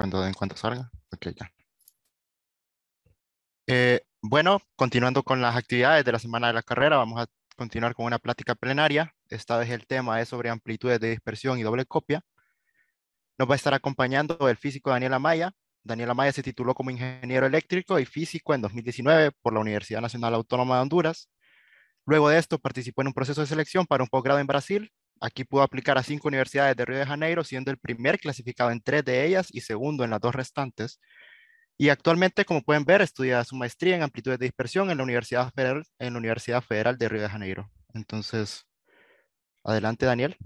Cuando, en cuanto salga. Eh, bueno, continuando con las actividades de la semana de la carrera, vamos a continuar con una plática plenaria. Esta vez el tema es sobre amplitudes de dispersión y doble copia. Nos va a estar acompañando el físico Daniel Amaya. Daniel Amaya se tituló como ingeniero eléctrico y físico en 2019 por la Universidad Nacional Autónoma de Honduras. Luego de esto participó en un proceso de selección para un posgrado en Brasil Aquí pudo aplicar a cinco universidades de Río de Janeiro, siendo el primer clasificado en tres de ellas y segundo en las dos restantes. Y actualmente, como pueden ver, estudia su maestría en amplitud de dispersión en la Universidad Federal, de Río de Janeiro. Entonces, adelante, Daniel.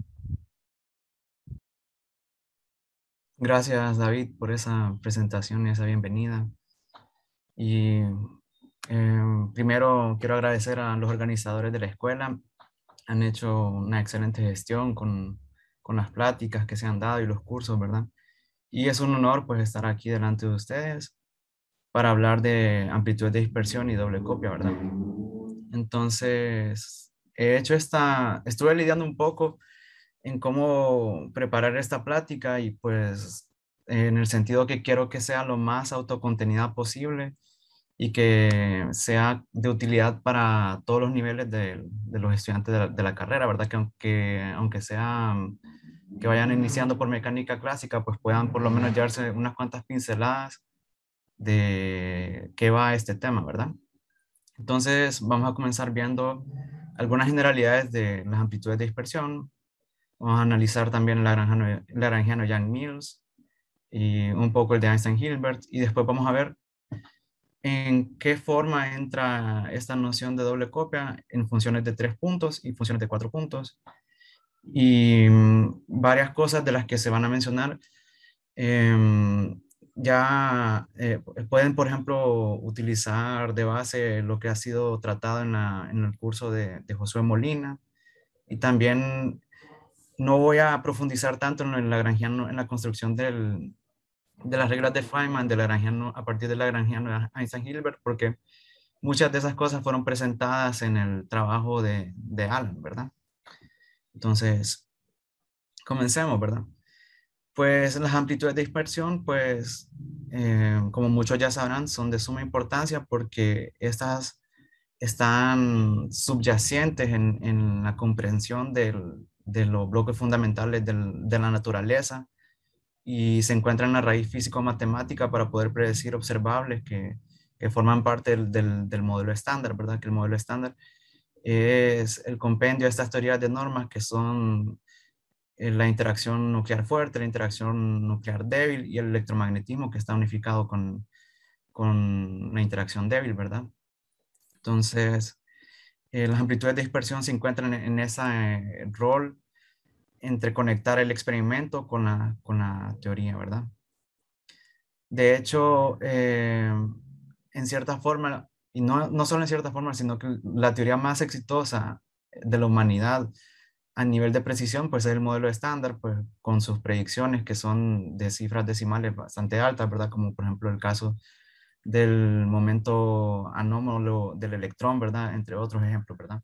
Gracias, David, por esa presentación y esa bienvenida. Y eh, primero quiero agradecer a los organizadores de la escuela han hecho una excelente gestión con, las pláticas que se han dado y los cursos, ¿verdad? Y es un honor pues estar aquí delante de ustedes para hablar de amplitud de dispersión y doble copia, ¿verdad? Entonces, he hecho esta, estuve lidiando un poco en cómo preparar esta plática y pues en el sentido que quiero que sea lo más autocontenida posible y que sea de utilidad para todos los niveles de, los estudiantes de la, carrera, ¿verdad? Que aunque, aunque sea mm, que vayan iniciando por mecánica clásica, pues puedan por lo menos llevarse unas cuantas pinceladas de qué va este tema, ¿verdad? Entonces vamos a comenzar viendo algunas generalidades de las amplitudes de dispersión. Vamos a analizar también laranjiano young mills y un poco el de Einstein-Hilbert y después vamos a ver en qué forma entra esta noción de doble copia en funciones de tres puntos y funciones de cuatro puntos. Y mm, varias cosas de las que se van a mencionar em, ya eh, pueden, por ejemplo, utilizar de base lo que ha sido tratado en, el curso de, Josué Molina. Y también no voy a profundizar tanto en la, en la construcción del, de las reglas de Feynman, de la granja a partir de la granja de Einstein-Hilbert, porque muchas de esas cosas fueron presentadas en el trabajo de, de Alan, ¿verdad? Entonces, comencemos, ¿verdad? Pues las amplitudes de dispersión, pues, eh, como muchos ya sabrán, son de suma importancia porque estas están subyacentes en, la comprensión de los bloques fundamentales de la naturaleza y se encuentra en la raíz físico-matemática para poder predecir observables que, forman parte del, modelo estándar, ¿verdad? Que el modelo estándar es el compendio de estas teorías de normas que son eh, la interacción nuclear fuerte, la interacción nuclear débil y el electromagnetismo que está unificado con, con la interacción débil, ¿verdad? Entonces, eh, las amplitudes de dispersión se encuentran en, ese rol conectar el experimento con la, teoría, ¿verdad? De hecho, eh, en cierta forma, y no, no, solo en cierta forma, sino que la teoría más exitosa de la humanidad a nivel de precisión, pues es el modelo estándar, pues con sus predicciones que son de cifras decimales bastante altas, ¿verdad? Como por ejemplo el caso del momento anómalo del electrón, ¿verdad? Entre otros ejemplos, ¿verdad?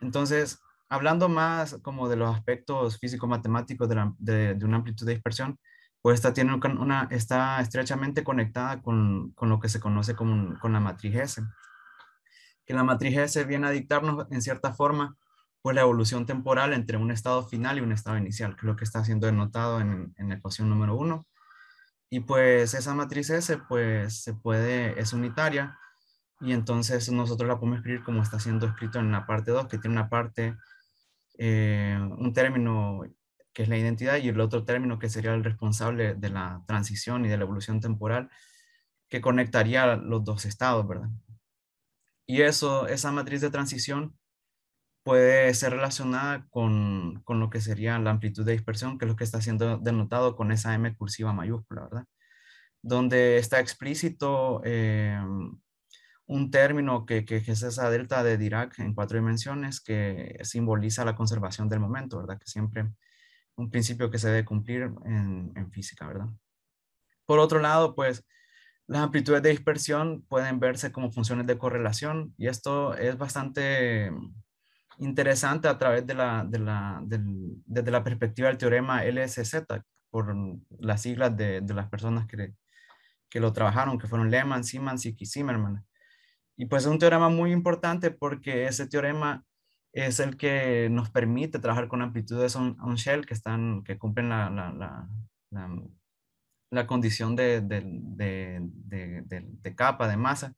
Entonces, hablando más como de los aspectos físico-matemáticos de, una amplitud de dispersión, pues esta tiene una, está estrechamente conectada con, con lo que se conoce como, con la matriz S. Que la matriz S viene a dictarnos en cierta forma pues la evolución temporal entre un estado final y un estado inicial, que es lo que está siendo denotado en, la ecuación número 1. Y pues esa matriz S pues se puede, es unitaria y entonces nosotros la podemos escribir como está siendo escrito en la parte 2, que tiene una parte eh, un término que es la identidad y el otro término que sería el responsable de la transición y de la evolución temporal que conectaría los dos estados, ¿verdad? Y eso, esa matriz de transición puede ser relacionada con, lo que sería la amplitud de dispersión, que es lo que está siendo denotado con esa M cursiva mayúscula, ¿verdad? Donde está explícito eh, un término que, que, es esa delta de Dirac en cuatro dimensiones que simboliza la conservación del momento, ¿verdad? Que siempre un principio que se debe cumplir en, física, ¿verdad? Por otro lado, pues las amplitudes de dispersión pueden verse como funciones de correlación y esto es bastante interesante a través de la, desde la perspectiva del teorema LSZ, por las siglas de, las personas que, lo trabajaron, que fueron Lehmann, Siemens y Zimmerman. Y pues es un teorema muy importante porque ese teorema es el que nos permite trabajar con amplitudes on, shell que, están, que cumplen la, condición de, capa, de masa,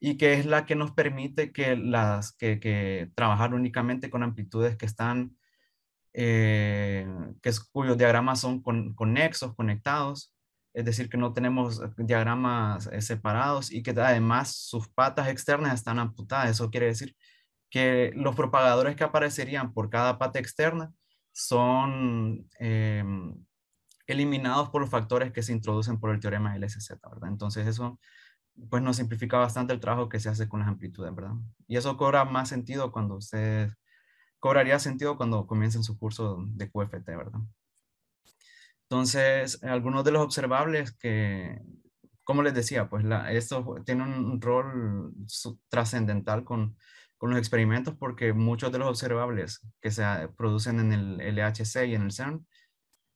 y que es la que nos permite que las, que, que trabajar únicamente con amplitudes que están, eh, que es, cuyos diagramas son con, conexos, conectados, es decir, que no tenemos eh, diagramas eh, separados y que además sus patas externas están amputadas. Eso quiere decir que los propagadores que aparecerían por cada pata externa son em, eliminados por los factores que se introducen por el teorema LSZ, ¿verdad? Entonces eso pues nos simplifica bastante el trabajo que se hace con las amplitudes, ¿verdad? Y eso cobra más sentido cuando ustedes, cobraría sentido cuando comiencen su curso de QFT, ¿verdad? Entonces, algunos de los observables que, como les decía, pues esto tiene un rol trascendental con, con, los experimentos porque muchos de los observables que se producen en el LHC y en el CERN,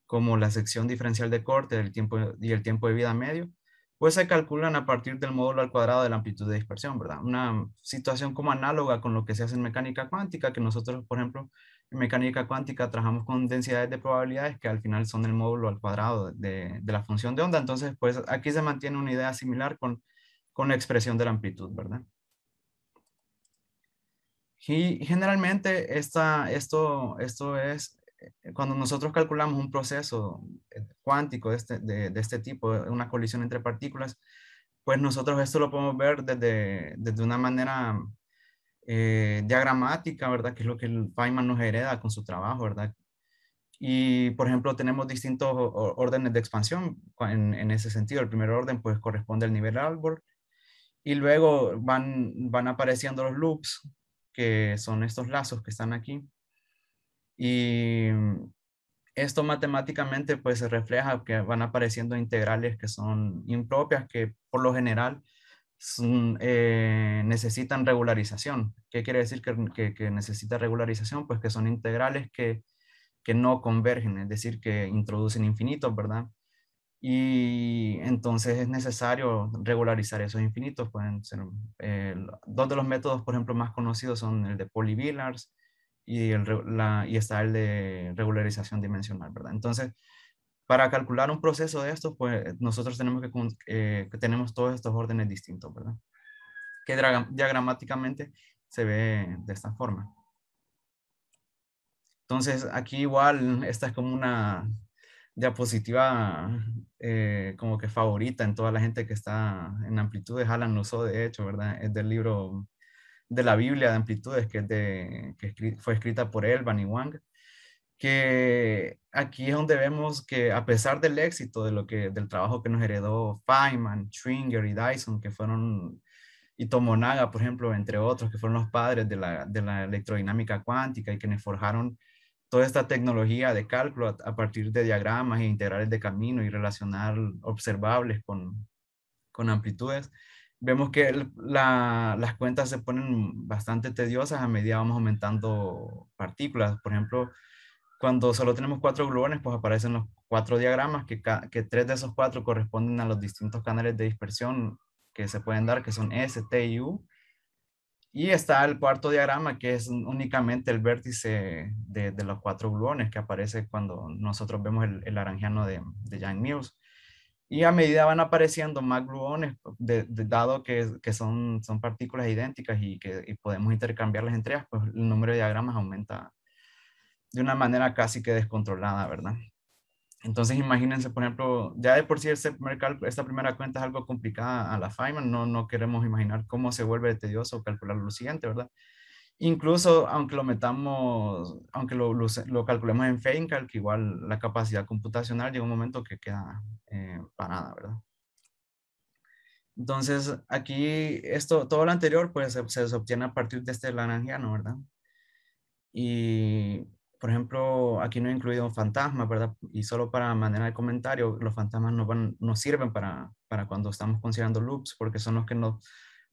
como la sección diferencial de corte del tiempo y el tiempo de vida medio, pues se calculan a partir del módulo al cuadrado de la amplitud de dispersión, ¿verdad? Una situación como análoga con lo que se hace en mecánica cuántica, que nosotros, por ejemplo, en mecánica cuántica trabajamos con densidades de probabilidades que al final son el módulo al cuadrado de, la función de onda. Entonces, pues aquí se mantiene una idea similar con, la expresión de la amplitud, ¿verdad? Y generalmente esta, esto, esto es eh, cuando nosotros calculamos un proceso eh, cuántico de este, de este tipo, una colisión entre partículas, pues nosotros esto lo podemos ver desde, desde una manera eh, diagramática, ¿verdad? Que es lo que Feynman nos hereda con su trabajo, ¿verdad? Y, por ejemplo, tenemos distintos órdenes de expansión en, ese sentido. El primer orden, pues, corresponde al nivel árbol. Y luego van, van apareciendo los loops, que son estos lazos que están aquí. Y esto matemáticamente, pues, se refleja que van apareciendo integrales que son impropias, que por lo general Mm, eh, necesitan regularización. ¿Qué quiere decir que, necesita regularización? Pues que son integrales que, no convergen, es decir, que introducen infinitos, ¿verdad? Y entonces es necesario regularizar esos infinitos. Eh, dos de los métodos, por ejemplo, más conocidos son el de Polyvillars y, y está el de regularización dimensional, ¿verdad? Entonces, para calcular un proceso de estos, pues nosotros tenemos que, eh, tenemos todos estos órdenes distintos, ¿verdad? Que diagramáticamente se ve de esta forma. Entonces, aquí igual, esta es como una diapositiva eh, como que favorita en toda la gente que está en amplitudes. Alan lo usó, de hecho, ¿verdad? Es del libro de la Biblia de amplitudes que, de, fue escrita por él, Benny Wang que aquí es donde vemos que a pesar del éxito de lo que, del trabajo que nos heredó Feynman, Schwinger y Dyson, que fueron, y Tomonaga, por ejemplo, entre otros, que fueron los padres de la, de la electrodinámica cuántica y quienes forjaron toda esta tecnología de cálculo a, partir de diagramas e integrales de camino y relacionar observables con, con amplitudes, vemos que las cuentas se ponen bastante tediosas a medida vamos aumentando partículas. Por ejemplo, cuando solo tenemos cuatro gluones, pues aparecen los cuatro diagramas, que, tres de esos cuatro corresponden a los distintos canales de dispersión que se pueden dar, que son e, S, T y U. Y está el cuarto diagrama, que es únicamente el vértice de, los cuatro gluones que aparece cuando nosotros vemos el, el de, de Jan Mills. Y a medida van apareciendo más gluones, de, dado que, que, son, son partículas idénticas y que y podemos intercambiarlas entre ellas, pues el número de diagramas aumenta de una manera casi que descontrolada, ¿verdad? Entonces, imagínense, por ejemplo, ya de por sí este esta primera cuenta es algo complicada a la Feynman, no, no queremos imaginar cómo se vuelve tedioso calcular lo siguiente, ¿verdad? Incluso aunque lo metamos, aunque lo, calculemos en que igual la capacidad computacional llega un momento que queda eh, parada, ¿verdad? Entonces, aquí, esto, todo lo anterior, pues se, obtiene a partir de este lagrangiano, ¿verdad? Y por ejemplo, aquí no he incluido un fantasma, ¿verdad? Y solo para manera de comentario, los fantasmas no van, nos sirven para, para cuando estamos considerando loops, porque son los que nos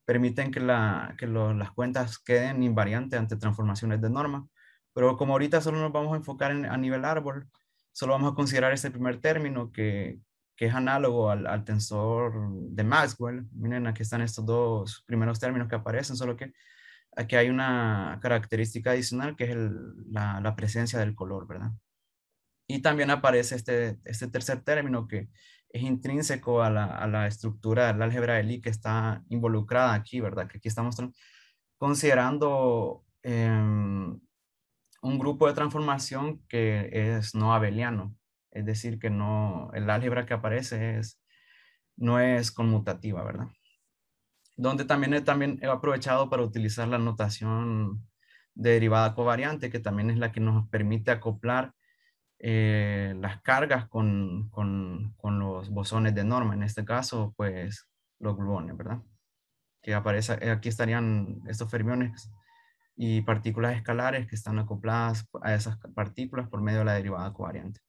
permiten que, la, que las cuentas queden invariantes ante transformaciones de norma. Pero como ahorita solo nos vamos a enfocar a nivel árbol, solo vamos a considerar este primer término que, que es análogo al, al, tensor de Maxwell. Miren, aquí están estos dos primeros términos que aparecen, solo que aquí hay una característica adicional que es la, presencia del color, ¿verdad? Y también aparece este, este, tercer término que es intrínseco a la, a la estructura del álgebra de Lie que está involucrada aquí, ¿verdad? Que aquí estamos considerando em, un grupo de transformación que es no abeliano, es decir, que no, el álgebra que aparece no es conmutativa, ¿verdad? donde también he, también he aprovechado para utilizar la notación de derivada covariante, que también es la que nos permite acoplar eh, las cargas con, los bosones de norma, en este caso, pues los gluones, ¿verdad? Que aparece, eh, aquí estarían estos fermiones y partículas escalares que están acopladas a esas partículas por medio de la derivada covariante.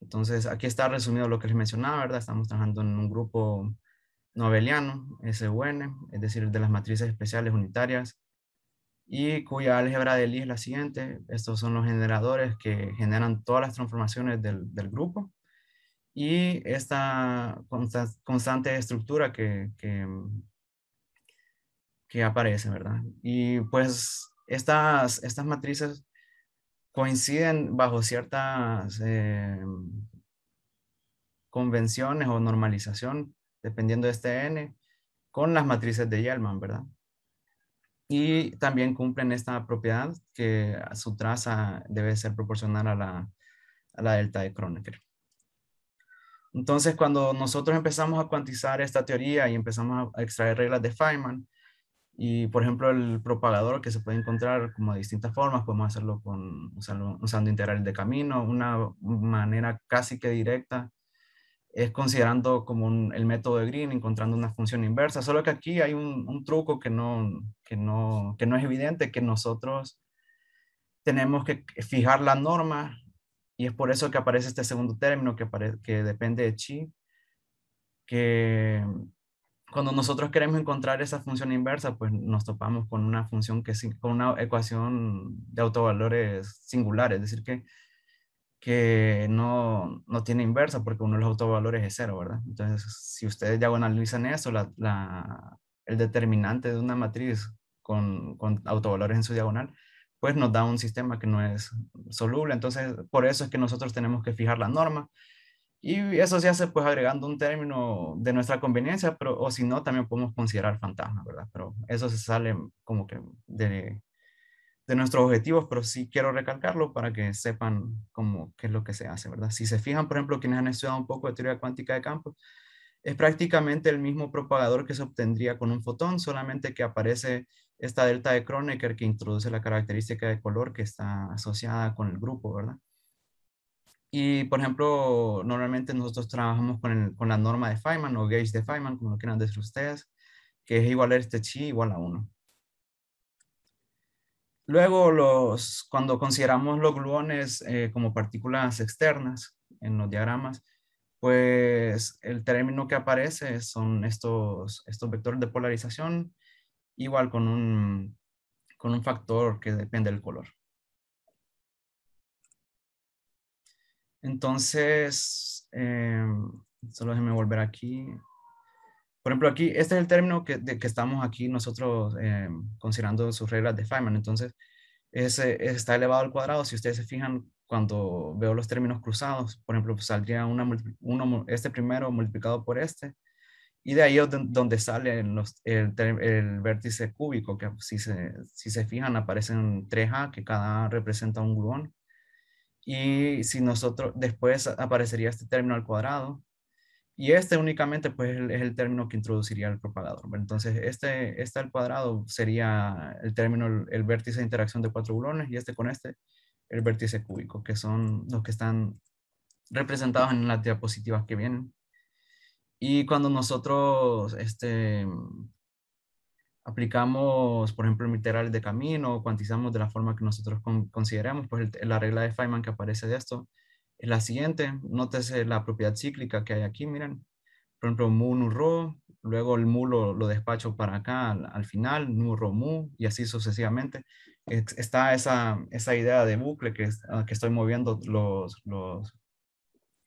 Entonces, aquí está resumido lo que les mencionaba, ¿verdad? Estamos trabajando en un grupo noveliano, S-U-N, es decir, de las matrices especiales unitarias, y cuya álgebra de Lie es la siguiente. Estos son los generadores que generan todas las transformaciones del, grupo. Y esta constante estructura que, que, que, aparece, ¿verdad? Y pues estas, estas matrices coinciden bajo ciertas eh, convenciones o normalización dependiendo de este n, con las matrices de Yellman, ¿verdad? Y también cumplen esta propiedad que su traza debe ser proporcional a la, delta de Kronecker. Entonces, cuando nosotros empezamos a cuantizar esta teoría y empezamos a extraer reglas de Feynman, y por ejemplo el propagador que se puede encontrar como de distintas formas, podemos hacerlo con, usando, usando integrales de camino, una manera casi que directa es considerando como el método de Green, encontrando una función inversa, solo que aquí hay un, truco que no, no, no es evidente, que nosotros tenemos que fijar la norma y es por eso que aparece este segundo término que, depende de chi, que cuando nosotros queremos encontrar esa función inversa, pues nos topamos con una función que con una ecuación de autovalores singulares, es decir que que no, no, tiene inversa porque uno de los autovalores es cero, ¿verdad? Entonces, si ustedes diagonalizan eso, la, la, el determinante de una matriz con, con, autovalores en su diagonal, pues nos da un sistema que no es soluble. Entonces, por eso es que nosotros tenemos que fijar la norma. Y eso se hace pues agregando un término de nuestra conveniencia, pero o si no, también podemos considerar fantasma, ¿verdad? Pero eso se sale como que de, de nuestros objetivos, pero sí quiero recalcarlo para que sepan cómo, qué es lo que se hace, ¿verdad? Si se fijan, por ejemplo, quienes han estudiado un poco de teoría cuántica de campos, es prácticamente el mismo propagador que se obtendría con un fotón, solamente que aparece esta delta de Kronecker que introduce la característica de color que está asociada con el grupo, ¿verdad? Y, por ejemplo, normalmente nosotros trabajamos con, con la norma de Feynman o gauge de Feynman, como lo quieran decir ustedes, que es igual a este chi igual a 1. Luego, cuando consideramos los gluones eh, como partículas externas en los diagramas, pues el término que aparece son estos, estos vectores de polarización, igual con un, con un factor que depende del color. Entonces, em, solo déjenme volver aquí. Por ejemplo, aquí, este es el término que, estamos aquí nosotros eh, considerando sus reglas de Feynman. Entonces, ese está elevado al cuadrado. Si ustedes se fijan, cuando veo los términos cruzados, por ejemplo, saldría este primero multiplicado por este, y de ahí es donde sale el, vértice cúbico, que si se, si se fijan aparecen 3A, que cada representa un gluón. Y si nosotros, después aparecería este término al cuadrado, y este únicamente pues es el término que introduciría el propagador. Entonces, este, este al cuadrado sería el término, el vértice de interacción de cuatro bulones y este con este, el vértice cúbico, que son los que están representados en las diapositivas que vienen. Y cuando nosotros este, aplicamos, por ejemplo, el material de camino, o cuantizamos de la forma que nosotros consideramos, pues la regla de Feynman que aparece de esto, la siguiente, nótese la propiedad cíclica que hay aquí, miren. Por ejemplo, mu, nu, ro, luego el mu lo, despacho para acá al, final, nu, ro, mu, y así sucesivamente. Está esa, esa idea de bucle que, ah, que estoy moviendo los,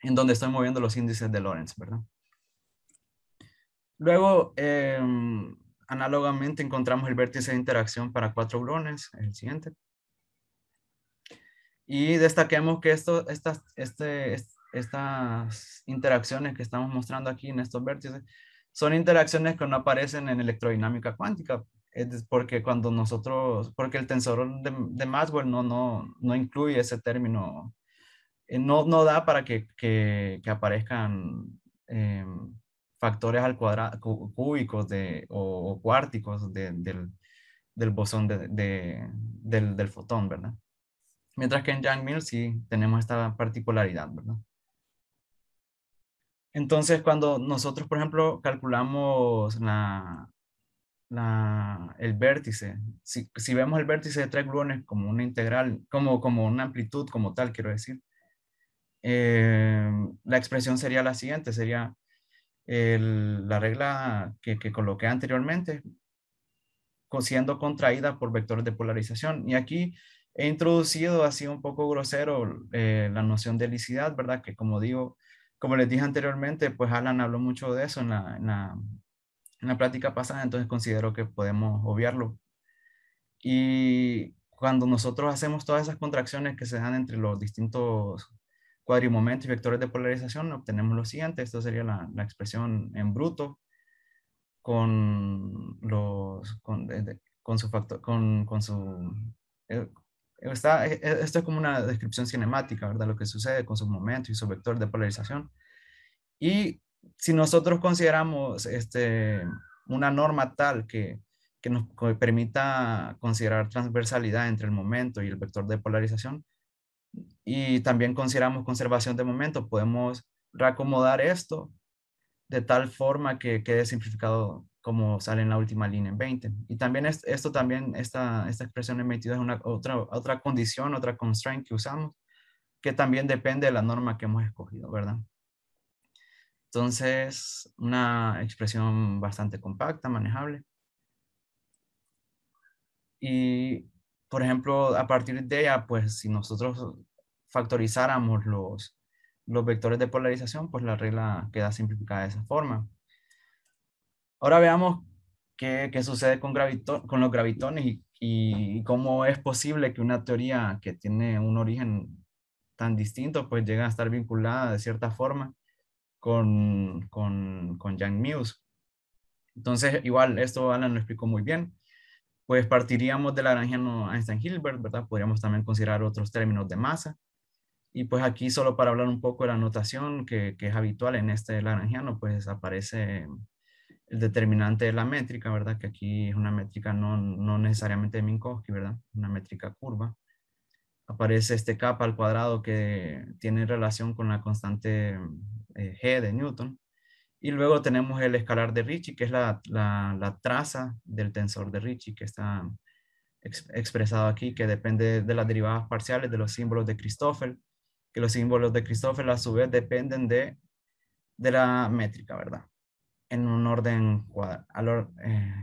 en donde estoy moviendo los índices de Lorentz, ¿verdad? Luego, em, análogamente encontramos el vértice de interacción para cuatro gluones, el siguiente. Y destaquemos que esto, estas, este, estas interacciones que estamos mostrando aquí en estos vértices son interacciones que no aparecen en electrodinámica cuántica, es porque cuando nosotros, porque el tensor de, de Maxwell no, no, no incluye ese término, eh, no, no da para que, que, que aparezcan eh, factores al cuadrado, cúbicos de, o, cuárticos del, del, bosón de, del, del fotón, ¿verdad? Mientras que en young mills sí tenemos esta particularidad, ¿verdad? Entonces, cuando nosotros, por ejemplo, calculamos la, el vértice, si, si, vemos el vértice de tres gluones como una integral, como, como una amplitud como tal, quiero decir, eh, la expresión sería la siguiente, sería la regla que, que coloqué anteriormente, siendo contraída por vectores de polarización. Y aquí he introducido así un poco grosero eh, la noción de licidad, ¿verdad? Que como digo, como les dije anteriormente, pues Alan habló mucho de eso en la, en la, plática pasada, entonces considero que podemos obviarlo. Y cuando nosotros hacemos todas esas contracciones que se dan entre los distintos cuadrimomentos y vectores de polarización, obtenemos lo siguiente, esto sería la, la expresión en bruto con los con, eh, con su factor con, con su eh, Está, e, e, esto es como una descripción cinemática, ¿verdad? Lo que sucede con su momento y su vector de polarización. Y si nosotros consideramos este, una norma tal que, que nos permita considerar transversalidad entre el momento y el vector de polarización, y también consideramos conservación de momento, podemos reacomodar esto de tal forma que quede simplificado como sale en la última línea en 20. Y también esto también, esta, esta expresión en 22 es una, otra, otra condición, otra constraint que usamos, que también depende de la norma que hemos escogido, ¿verdad? Entonces, una expresión bastante compacta, manejable. Y, por ejemplo, a partir de ella, pues si nosotros factorizáramos los, los vectores de polarización, pues la regla queda simplificada de esa forma. Ahora veamos qué, qué sucede con, con los gravitones y, cómo es posible que una teoría que tiene un origen tan distinto pues llega a estar vinculada de cierta forma con, con, con Yang Muse. Entonces, igual, esto Alan lo explicó muy bien. Pues partiríamos del Lagrangiano Einstein-Hilbert, ¿verdad? Podríamos también considerar otros términos de masa. Y pues aquí, solo para hablar un poco de la notación que, que es habitual en este Lagrangiano, pues aparece el determinante de la métrica, ¿verdad? Que aquí es una métrica no, necesariamente de Minkowski, ¿verdad? Una métrica curva. Aparece este k al cuadrado que tiene relación con la constante eh, G de Newton. Y luego tenemos el escalar de Ricci, que es la, traza del tensor de Ricci, que está expresado aquí, que depende de las derivadas parciales de los símbolos de Christoffel, que los símbolos de Christoffel a su vez dependen de la métrica, ¿verdad? en un orden, eh,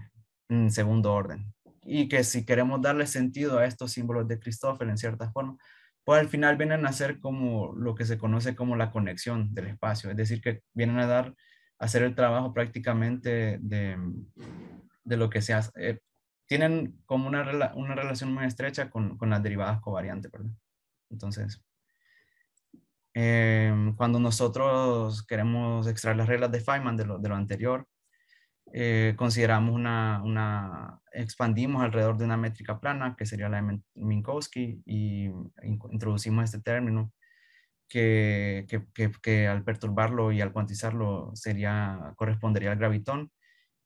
en segundo orden. Y que si queremos darle sentido a estos símbolos de Cristóbal en cierta forma, pues al final vienen a ser como lo que se conoce como la conexión del espacio, es decir, que vienen a dar, a hacer el trabajo prácticamente de, lo que se hace. Eh, tienen como una, una relación muy estrecha con, con las derivadas covariantes, Entonces, Em, cuando nosotros queremos extraer las reglas de Feynman de lo, anterior, eh, consideramos una, una, expandimos alrededor de una métrica plana, que sería la de Minkowski, y introducimos este término que, que, que, que al perturbarlo y al cuantizarlo sería, correspondería al gravitón.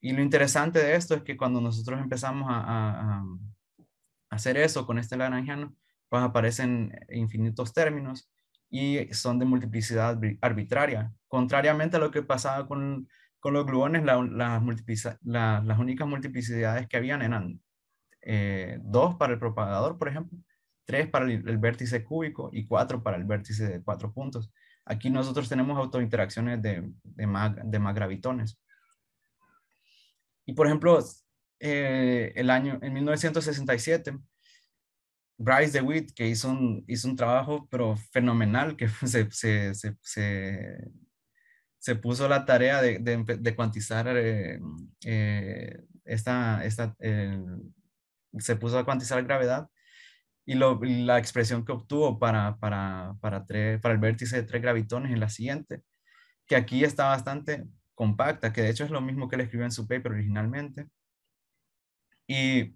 Y lo interesante de esto es que cuando nosotros empezamos a, a hacer eso con este lagrangiano, pues aparecen infinitos términos y son de multiplicidad arbitraria. Contrariamente a lo que pasaba con, los gluones, las únicas multiplicidades que habían eran eh, dos para el propagador, por ejemplo, tres para el, vértice cúbico y cuatro para el vértice de cuatro puntos. Aquí nosotros tenemos autointeracciones de, de, más, de gravitones. Y por ejemplo, eh, el año, en 1967, Bryce DeWitt, que hizo un, hizo un trabajo pero fenomenal, que se, puso la tarea de, de, cuantizar eh, eh, esta, eh, se puso a cuantizar gravedad y la expresión que obtuvo para, para, para, el vértice de tres gravitones en la siguiente, que aquí está bastante compacta, que de hecho es lo mismo que él escribió en su paper originalmente. Y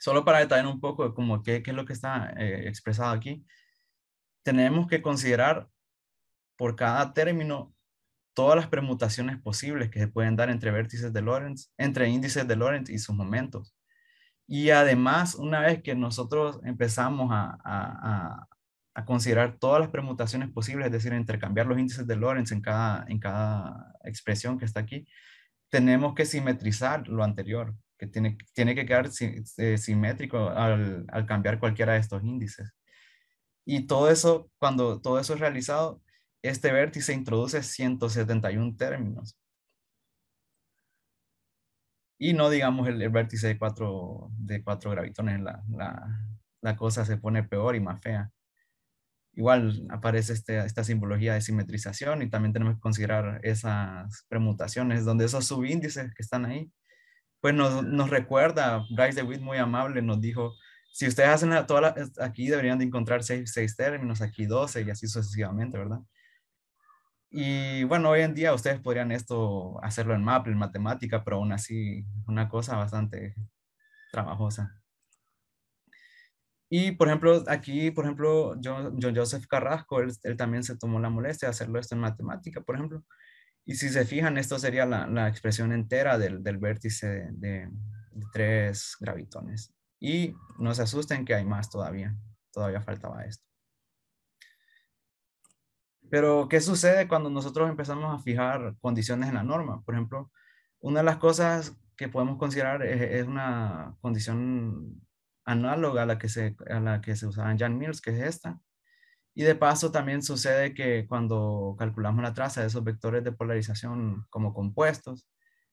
solo para detallar un poco de como qué, es lo que está eh, expresado aquí, tenemos que considerar por cada término todas las permutaciones posibles que se pueden dar entre vértices de Lorentz, entre índices de Lorentz y sus momentos. Y además, una vez que nosotros empezamos a, considerar todas las permutaciones posibles, es decir, intercambiar los índices de Lorentz en cada, en cada expresión que está aquí, tenemos que simetrizar lo anterior que tiene, tiene que quedar eh, simétrico al, cambiar cualquiera de estos índices. Y todo eso, cuando todo eso es realizado, este vértice introduce 171 términos. Y no digamos el, vértice de cuatro, de cuatro gravitones, la, la, cosa se pone peor y más fea igual aparece este, esta simbología de simetrización y también tenemos que considerar esas permutaciones donde esos subíndices que están ahí pues nos, recuerda, Bryce DeWitt muy amable nos dijo, si ustedes hacen todas aquí deberían de encontrar seis, términos, aquí 12 y así sucesivamente, ¿verdad? Y bueno, hoy en día ustedes podrían esto hacerlo en Maple en matemática, pero aún así una cosa bastante trabajosa. Y por ejemplo, aquí, por ejemplo, John, Joseph Carrasco, él, él, también se tomó la molestia de hacerlo esto en matemática, por ejemplo. Y si se fijan, esto sería la, expresión entera del, vértice de, tres gravitones. Y no se asusten que hay más todavía. Todavía faltaba esto. Pero, ¿qué sucede cuando nosotros empezamos a fijar condiciones en la norma? Por ejemplo, una de las cosas que podemos considerar es, una condición análoga a la que se, a la que se usaba en Jan Mills, que es esta, y de paso también sucede que cuando calculamos la traza de esos vectores de polarización como compuestos,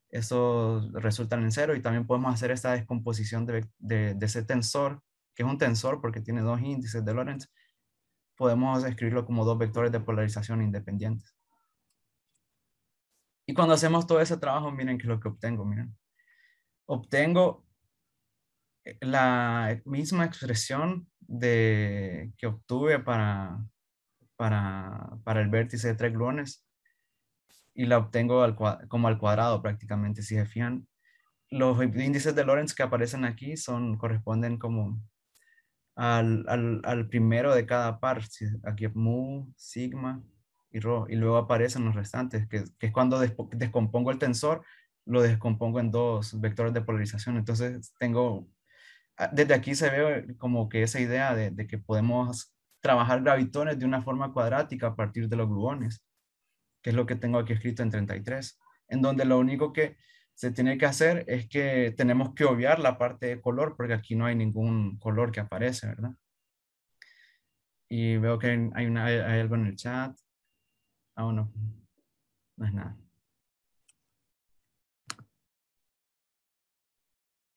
esos resultan en cero y también podemos hacer esta descomposición de, de ese tensor, que es un tensor porque tiene dos índices de Lorentz, podemos escribirlo como dos vectores de polarización independientes. Y cuando hacemos todo ese trabajo, miren qué es lo que obtengo, miren. Obtengo eh, la misma expresión de, que obtuve para, para, para el vértice de tres gluones y la obtengo como al cuadrado prácticamente, si se fijan. Los índices de Lorentz que aparecen aquí son, corresponden como al, primero de cada par, aquí mu, sigma y rho, y luego aparecen los restantes, que, que es cuando descompongo el tensor, lo descompongo en dos vectores de polarización, entonces tengo desde aquí se ve como que esa idea de, que podemos trabajar gravitones de una forma cuadrática a partir de los gluones, que es lo que tengo aquí escrito en 33, en donde lo único que se tiene que hacer es que tenemos que obviar la parte de color, porque aquí no hay ningún color que aparece, ¿verdad? Y veo que hay, algo en el chat. Ah, no. No es nada.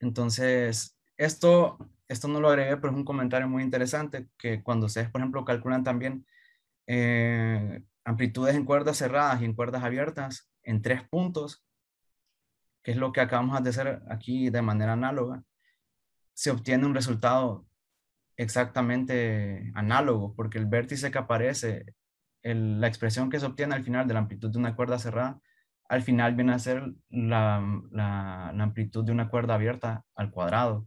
Entonces, esto, esto no lo agregué, pero es un comentario muy interesante que cuando ustedes, por ejemplo, calculan también eh, amplitudes en cuerdas cerradas y en cuerdas abiertas en tres puntos, que es lo que acabamos de hacer aquí de manera análoga, se obtiene un resultado exactamente análogo, porque el vértice que aparece, la expresión que se obtiene al final de la amplitud de una cuerda cerrada, al final viene a ser la, la amplitud de una cuerda abierta al cuadrado.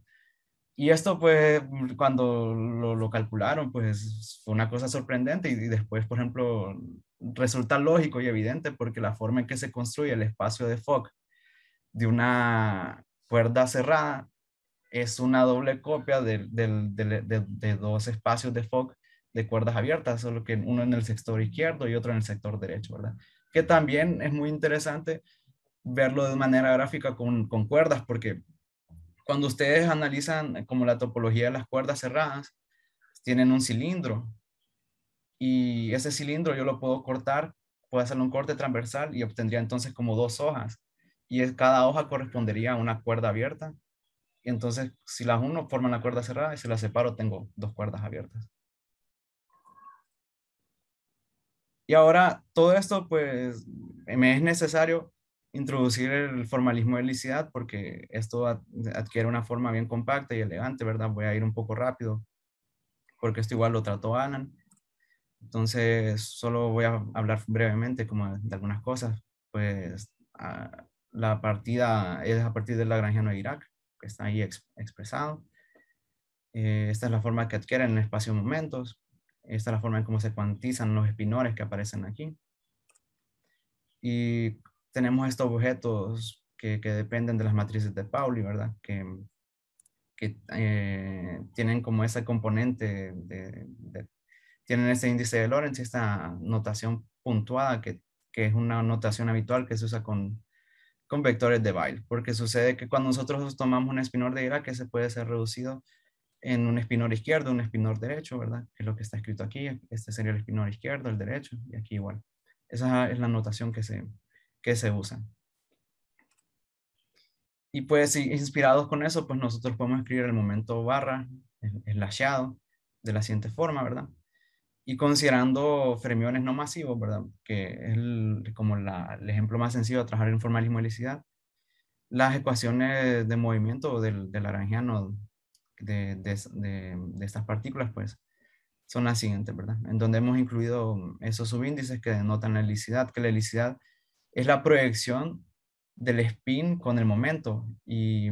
Y esto, pues, cuando lo, calcularon, pues fue una cosa sorprendente y, después, por ejemplo, resulta lógico y evidente porque la forma en que se construye el espacio de Fock de una cuerda cerrada es una doble copia de, dos espacios de Fock de cuerdas abiertas, solo que uno en el sector izquierdo y otro en el sector derecho, ¿verdad? Que también es muy interesante verlo de manera gráfica con, con cuerdas porque cuando ustedes analizan eh, como la topología de las cuerdas cerradas, tienen un cilindro y ese cilindro yo lo puedo cortar, puedo hacerle un corte transversal y obtendría entonces como dos hojas y cada hoja correspondería a una cuerda abierta. Y entonces, si las uno forman la cuerda cerrada y si las separo, tengo dos cuerdas abiertas. Y ahora, todo esto, pues, me es necesario introducir el formalismo de licidad porque esto adquiere una forma bien compacta y elegante, ¿verdad? Voy a ir un poco rápido porque esto igual lo trató Alan. Entonces, solo voy a hablar brevemente como de algunas cosas. Pues ah, la partida es a partir de la Lagrangiano de Irak, que está ahí expresado. Eh, esta es la forma que adquieren en espacio-momentos. Esta es la forma en cómo se cuantizan los espinores que aparecen aquí. Y tenemos estos objetos que, dependen de las matrices de Pauli, ¿verdad? Que, eh, tienen como ese componente, de, tienen ese índice de Lorentz, esta notación puntuada que, es una notación habitual que se usa con, vectores de Weyl, porque sucede que cuando nosotros tomamos un espinor de Dirac, que se puede ser reducido en un espinor izquierdo, un espinor derecho, ¿verdad? Que es lo que está escrito aquí, este sería el espinor izquierdo, el derecho, y aquí igual. Esa es la notación que se, que se usan. Y pues inspirados con eso, pues nosotros podemos escribir el momento barra, enlazado de la siguiente forma, ¿verdad? Y considerando fermiones no masivos, ¿verdad? Que es como el ejemplo más sencillo de trabajar en formalismo y helicidad. Las ecuaciones de movimiento del, del de, de, estas partículas, pues, son las siguientes, ¿verdad? En donde hemos incluido esos subíndices que denotan la helicidad, que la helicidad es la proyección del spin con el momento. Y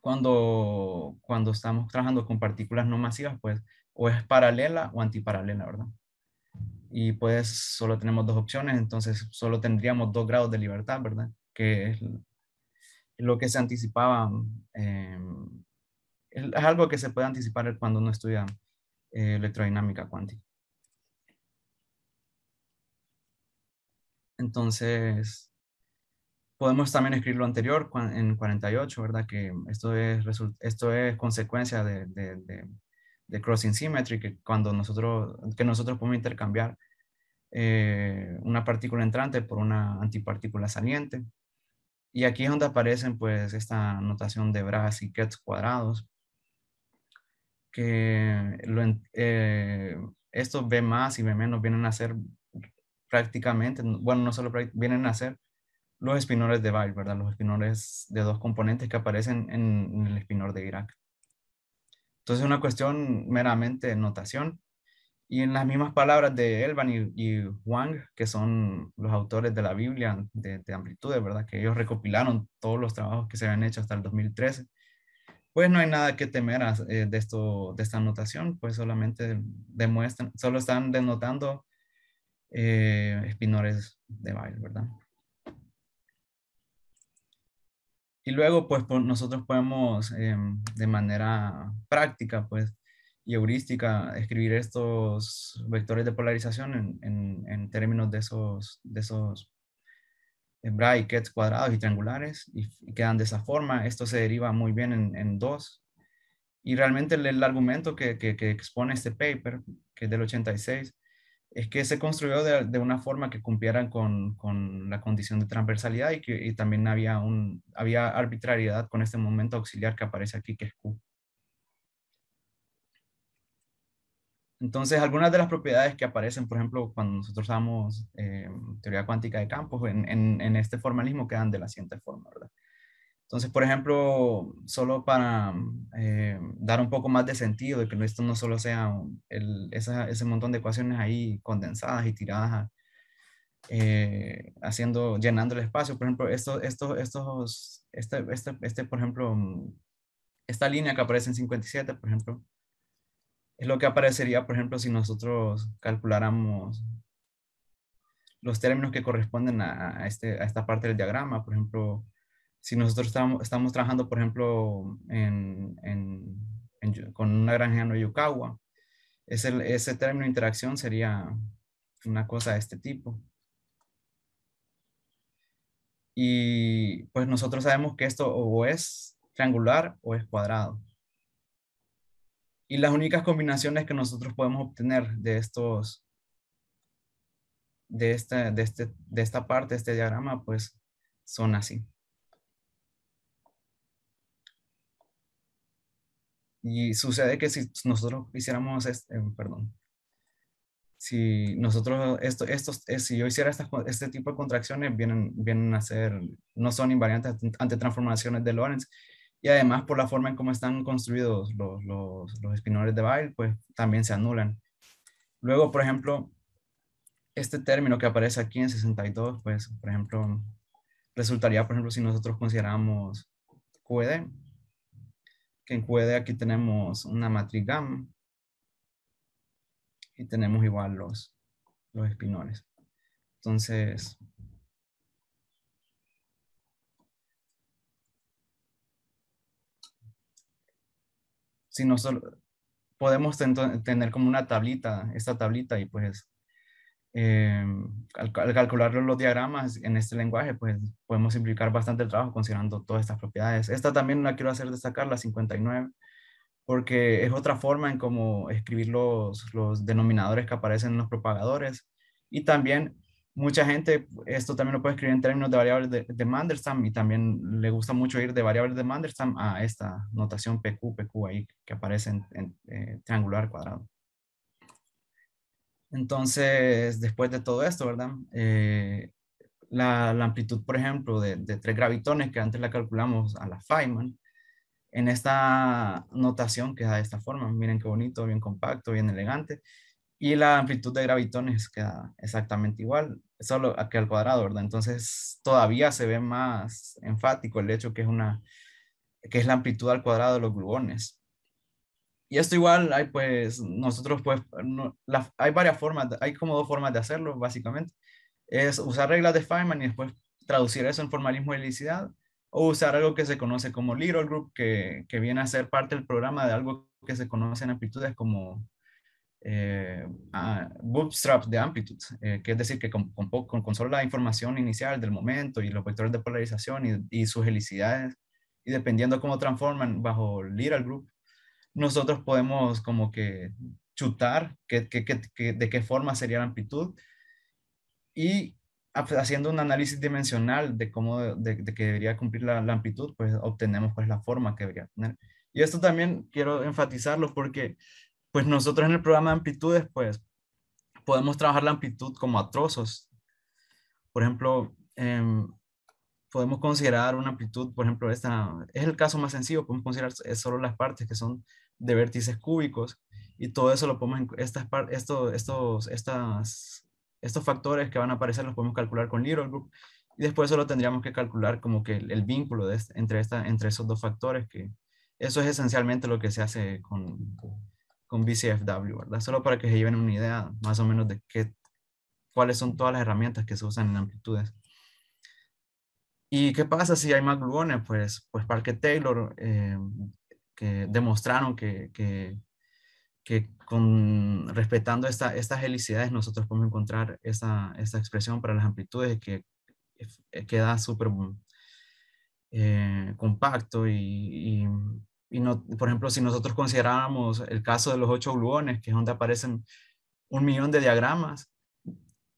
cuando, cuando estamos trabajando con partículas no masivas, pues o es paralela o antiparalela, ¿verdad? Y pues solo tenemos dos opciones, entonces solo tendríamos dos grados de libertad, ¿verdad? Que es lo que se anticipaba, em, es algo que se puede anticipar cuando uno estudia eh, electrodinámica cuántica. Entonces, podemos también escribir lo anterior en 48, ¿verdad? Que esto es, esto es consecuencia de, de, crossing symmetry, que cuando nosotros, que nosotros podemos intercambiar eh, una partícula entrante por una antipartícula saliente. Y aquí es donde aparecen pues esta notación de bra y Ketz cuadrados, que lo, eh, estos B más y B menos vienen a ser prácticamente, bueno, no solo vienen a ser los espinores de Bail, ¿verdad? Los espinores de dos componentes que aparecen en, el espinor de Irak. Entonces es una cuestión meramente de notación. Y en las mismas palabras de Elvan y, Wang, que son los autores de la Biblia de, de ¿verdad? Que ellos recopilaron todos los trabajos que se habían hecho hasta el 2013. Pues no hay nada que temer eh, de, esto, de esta notación, pues solamente demuestran, solo están denotando eh, espinores de baile ¿verdad? Y luego, pues nosotros podemos em, de manera práctica, pues, y heurística, escribir estos vectores de polarización en, términos de esos, de esos eh, brackets cuadrados y triangulares y, quedan de esa forma. Esto se deriva muy bien en, dos. Y realmente el, argumento que, que, expone este paper, que es del 86, es que se construyó de, una forma que cumplieran con, la condición de transversalidad y que también había, había arbitrariedad con este momento auxiliar que aparece aquí, que es Q. Entonces, algunas de las propiedades que aparecen, por ejemplo, cuando nosotros damos eh, teoría cuántica de campos, en, en, este formalismo quedan de la siguiente forma, ¿verdad? Entonces, por ejemplo, solo para eh, dar un poco más de sentido, de que esto no solo sea ese montón de ecuaciones ahí condensadas y tiradas, eh, haciendo, llenando el espacio, por ejemplo, esto, esto, estos, este, este, este por ejemplo, mm, esta línea que aparece en 57, por ejemplo, es lo que aparecería, por ejemplo, si nosotros calculáramos los términos que corresponden a, a este, esta parte del diagrama, por ejemplo, si nosotros estamos, estamos trabajando, por ejemplo, en, con una granja en Yukawa, ese, ese término interacción sería una cosa de este tipo. Y pues nosotros sabemos que esto o es triangular o es cuadrado. Y las únicas combinaciones que nosotros podemos obtener de estos, de, de, este, de esta parte, de este diagrama, pues son así. Y sucede que si nosotros hiciéramos, este, perdón, si nosotros, esto, estos, eh, si yo hiciera este tipo de contracciones, vienen, vienen a ser, no son invariantes ante transformaciones de Lorentz. Y además, por la forma en cómo están construidos los, los, los espinores de Bail, pues también se anulan. Luego, por ejemplo, este término que aparece aquí en 62, pues, por ejemplo, resultaría, por ejemplo, si nosotros consideramos QED, que en aquí tenemos una matriz gamma y tenemos igual los, los espinones. Entonces, si nosotros podemos tener como una tablita, esta tablita y pues eh, al, calcular los diagramas en este lenguaje, pues podemos simplificar bastante el trabajo considerando todas estas propiedades. Esta también la quiero hacer destacar, la 59, porque es otra forma en cómo escribir los, los denominadores que aparecen en los propagadores. Y también mucha gente, esto también lo puede escribir en términos de variables de, de y también le gusta mucho ir de variables de Mandelstam a esta notación PQ, PQ ahí que aparece en, eh, triangular cuadrado. Entonces, después de todo esto, ¿verdad? Eh, la, amplitud, por ejemplo, de, tres gravitones que antes la calculamos a la Feynman, en esta notación queda de esta forma. Miren qué bonito, bien compacto, bien elegante. Y la amplitud de gravitones queda exactamente igual, solo que al cuadrado, ¿verdad? Entonces todavía se ve más enfático el hecho que es, una, que es la amplitud al cuadrado de los gluones y esto igual hay pues nosotros pues hay varias formas, hay como dos formas de hacerlo básicamente. Es usar reglas de Feynman y después traducir eso en formalismo de helicidad, o usar algo que se conoce como Little Group que, viene a ser parte del programa de algo que se conoce en amplitudes como eh, ah, bootstrap de amplitudes, eh, que es decir, que con, con, solo la información inicial del momento y los vectores de polarización y, y sus helicidades, y dependiendo cómo transforman bajo Little Group, nosotros podemos como que chutar que, de qué forma sería la amplitud y haciendo un análisis dimensional de cómo de, que debería cumplir la, amplitud, pues obtenemos pues la forma que debería tener. Y esto también quiero enfatizarlo porque pues nosotros en el programa de amplitudes pues podemos trabajar la amplitud como a trozos. Por ejemplo, eh, podemos considerar una amplitud, por ejemplo, esta es el caso más sencillo, podemos considerar solo las partes que son de vértices cúbicos y todo eso lo podemos, estas, esto, estos, estas, estos factores que van a aparecer los podemos calcular con Little Group y después solo tendríamos que calcular como que el, vínculo de este, entre, esta, entre esos dos factores que eso es esencialmente lo que se hace con, con BCFW, ¿verdad? Solo para que se lleven una idea más o menos de qué, cuáles son todas las herramientas que se usan en amplitudes. ¿Y qué pasa si hay más gluones? Pues, pues Parker Taylor eh, que demostraron que, con, respetando estas helicidades nosotros podemos encontrar esta, expresión para las amplitudes que eh, queda súper eh, compacto y, no, por ejemplo, si nosotros consideráramos el caso de los ocho gluones, que es donde aparecen un millón de diagramas,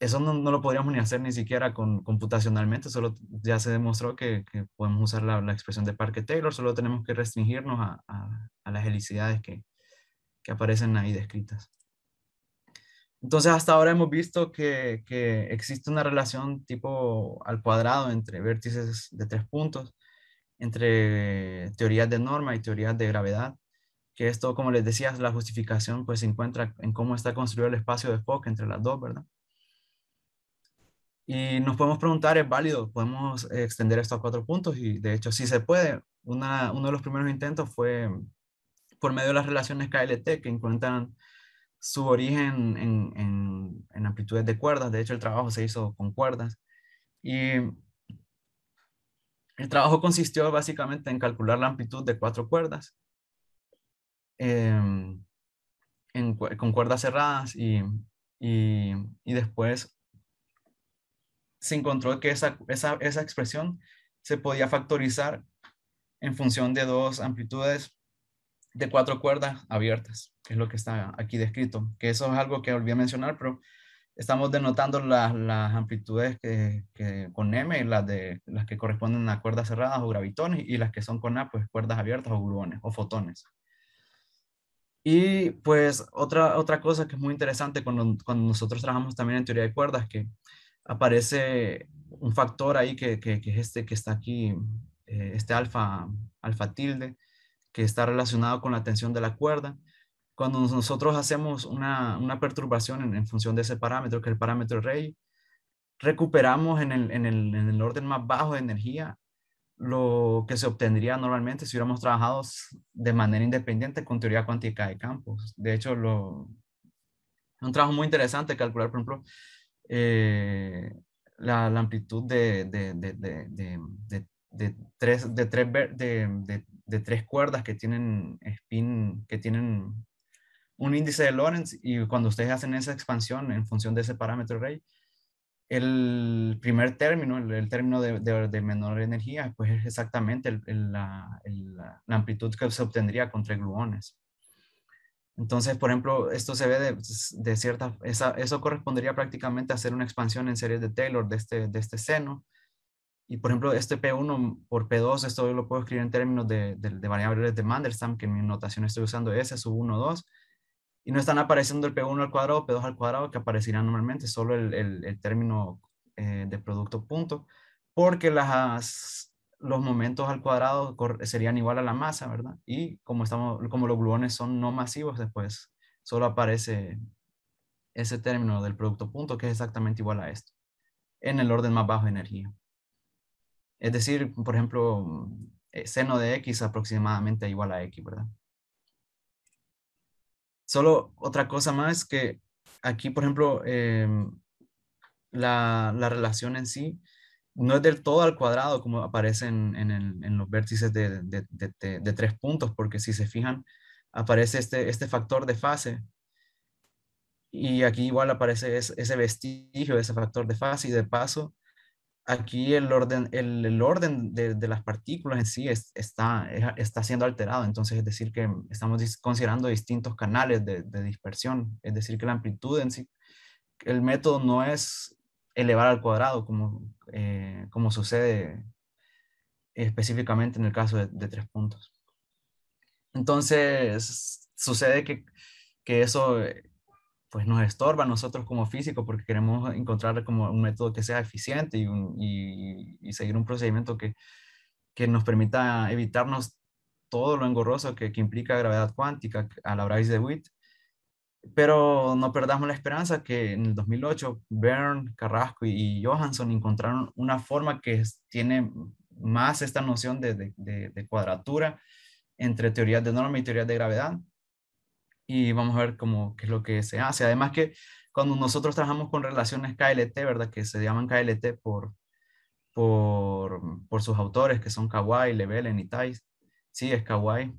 eso no, no, lo podríamos ni hacer ni siquiera con, computacionalmente, solo ya se demostró que, podemos usar la, expresión de Parque Taylor, solo tenemos que restringirnos a, las helicidades que, aparecen ahí descritas. Entonces hasta ahora hemos visto que, existe una relación tipo al cuadrado entre vértices de tres puntos, entre teorías de norma y teorías de gravedad, que esto, como les decía, la justificación pues se encuentra en cómo está construido el espacio de Fock entre las dos, ¿verdad? Y nos podemos preguntar, ¿es válido? ¿Podemos eh, extender estos cuatro puntos? Y de hecho, sí se puede. Una, uno de los primeros intentos fue por medio de las relaciones KLT que encuentran su origen en, en, amplitudes de cuerdas. De hecho, el trabajo se hizo con cuerdas. Y el trabajo consistió básicamente en calcular la amplitud de cuatro cuerdas em, con cuerdas cerradas y, y, y después se encontró que esa, expresión se podía factorizar en función de dos amplitudes de cuatro cuerdas abiertas, que es lo que está aquí descrito, que eso es algo que olvidé mencionar, pero estamos denotando las, las amplitudes que, con M, las, de, las que corresponden a cuerdas cerradas o gravitones, y las que son con A, pues cuerdas abiertas o gluones o fotones. Y pues otra, otra cosa que es muy interesante cuando, cuando nosotros trabajamos también en teoría de cuerdas, que aparece un factor ahí que, que, es este que está aquí, eh, este alfa, alfa tilde, que está relacionado con la tensión de la cuerda. Cuando nosotros hacemos una, una perturbación en, función de ese parámetro, que es el parámetro rey, recuperamos en el, en el, en el orden más bajo de energía lo que se obtendría normalmente si hubiéramos trabajado de manera independiente con teoría cuántica de campos. De hecho, lo, un trabajo muy interesante calcular, por ejemplo, eh, la, amplitud de, de, de, de tres, de, tres, de, tres cuerdas que tienen spin, que tienen un índice de Lorentz y cuando ustedes hacen esa expansión en función de ese parámetro rey, el primer término, el, término de, de, menor energía, pues es exactamente la, la, amplitud que se obtendría con tres gluones. Entonces, por ejemplo, esto se ve de, cierta, eso correspondería prácticamente a hacer una expansión en series de Taylor de este, de este seno. Y por ejemplo, este P1 por P2, esto yo lo puedo escribir en términos de, variables de Mandelstam, que en mi notación estoy usando S sub 1, 2. Y no están apareciendo el P1 al cuadrado, P2 al cuadrado, que aparecerán normalmente, solo el, término eh, de producto punto, porque las los momentos al cuadrado serían igual a la masa, ¿verdad? Y como, estamos, como los gluones son no masivos después, solo aparece ese término del producto punto que es exactamente igual a esto, en el orden más bajo de energía. Es decir, por ejemplo, eh, seno de x aproximadamente igual a x, ¿verdad? Solo otra cosa más que aquí, por ejemplo, em, la, la relación en sí no es del todo al cuadrado como aparece en, los vértices de, tres puntos, porque si se fijan, aparece este, este factor de fase. Y aquí igual aparece ese vestigio, de ese factor de fase. Y de paso, aquí el orden, el, orden de, las partículas en sí está, está siendo alterado. Entonces, es decir, que estamos considerando distintos canales de dispersión. Es decir, que la amplitud en sí, el método no es elevar al cuadrado, como, eh, como sucede específicamente en el caso de, tres puntos. Entonces, sucede que, eso eh, pues nos estorba a nosotros como físicos porque queremos encontrar como un método que sea eficiente y, seguir un procedimiento que, que, nos permita evitarnos todo lo engorroso que, implica gravedad cuántica a la Bryce de Witt pero no perdamos la esperanza que en el 2008 Bern, Carrasco y, Johansson encontraron una forma que tiene más esta noción de, cuadratura entre teorías de norma y teorías de gravedad. Y vamos a ver cómo, qué es lo que se hace. Además que cuando nosotros trabajamos con relaciones KLT, ¿verdad? Que se llaman KLT por, por, por sus autores, que son Kawai, Lebelen y Thais Sí, es Kawai,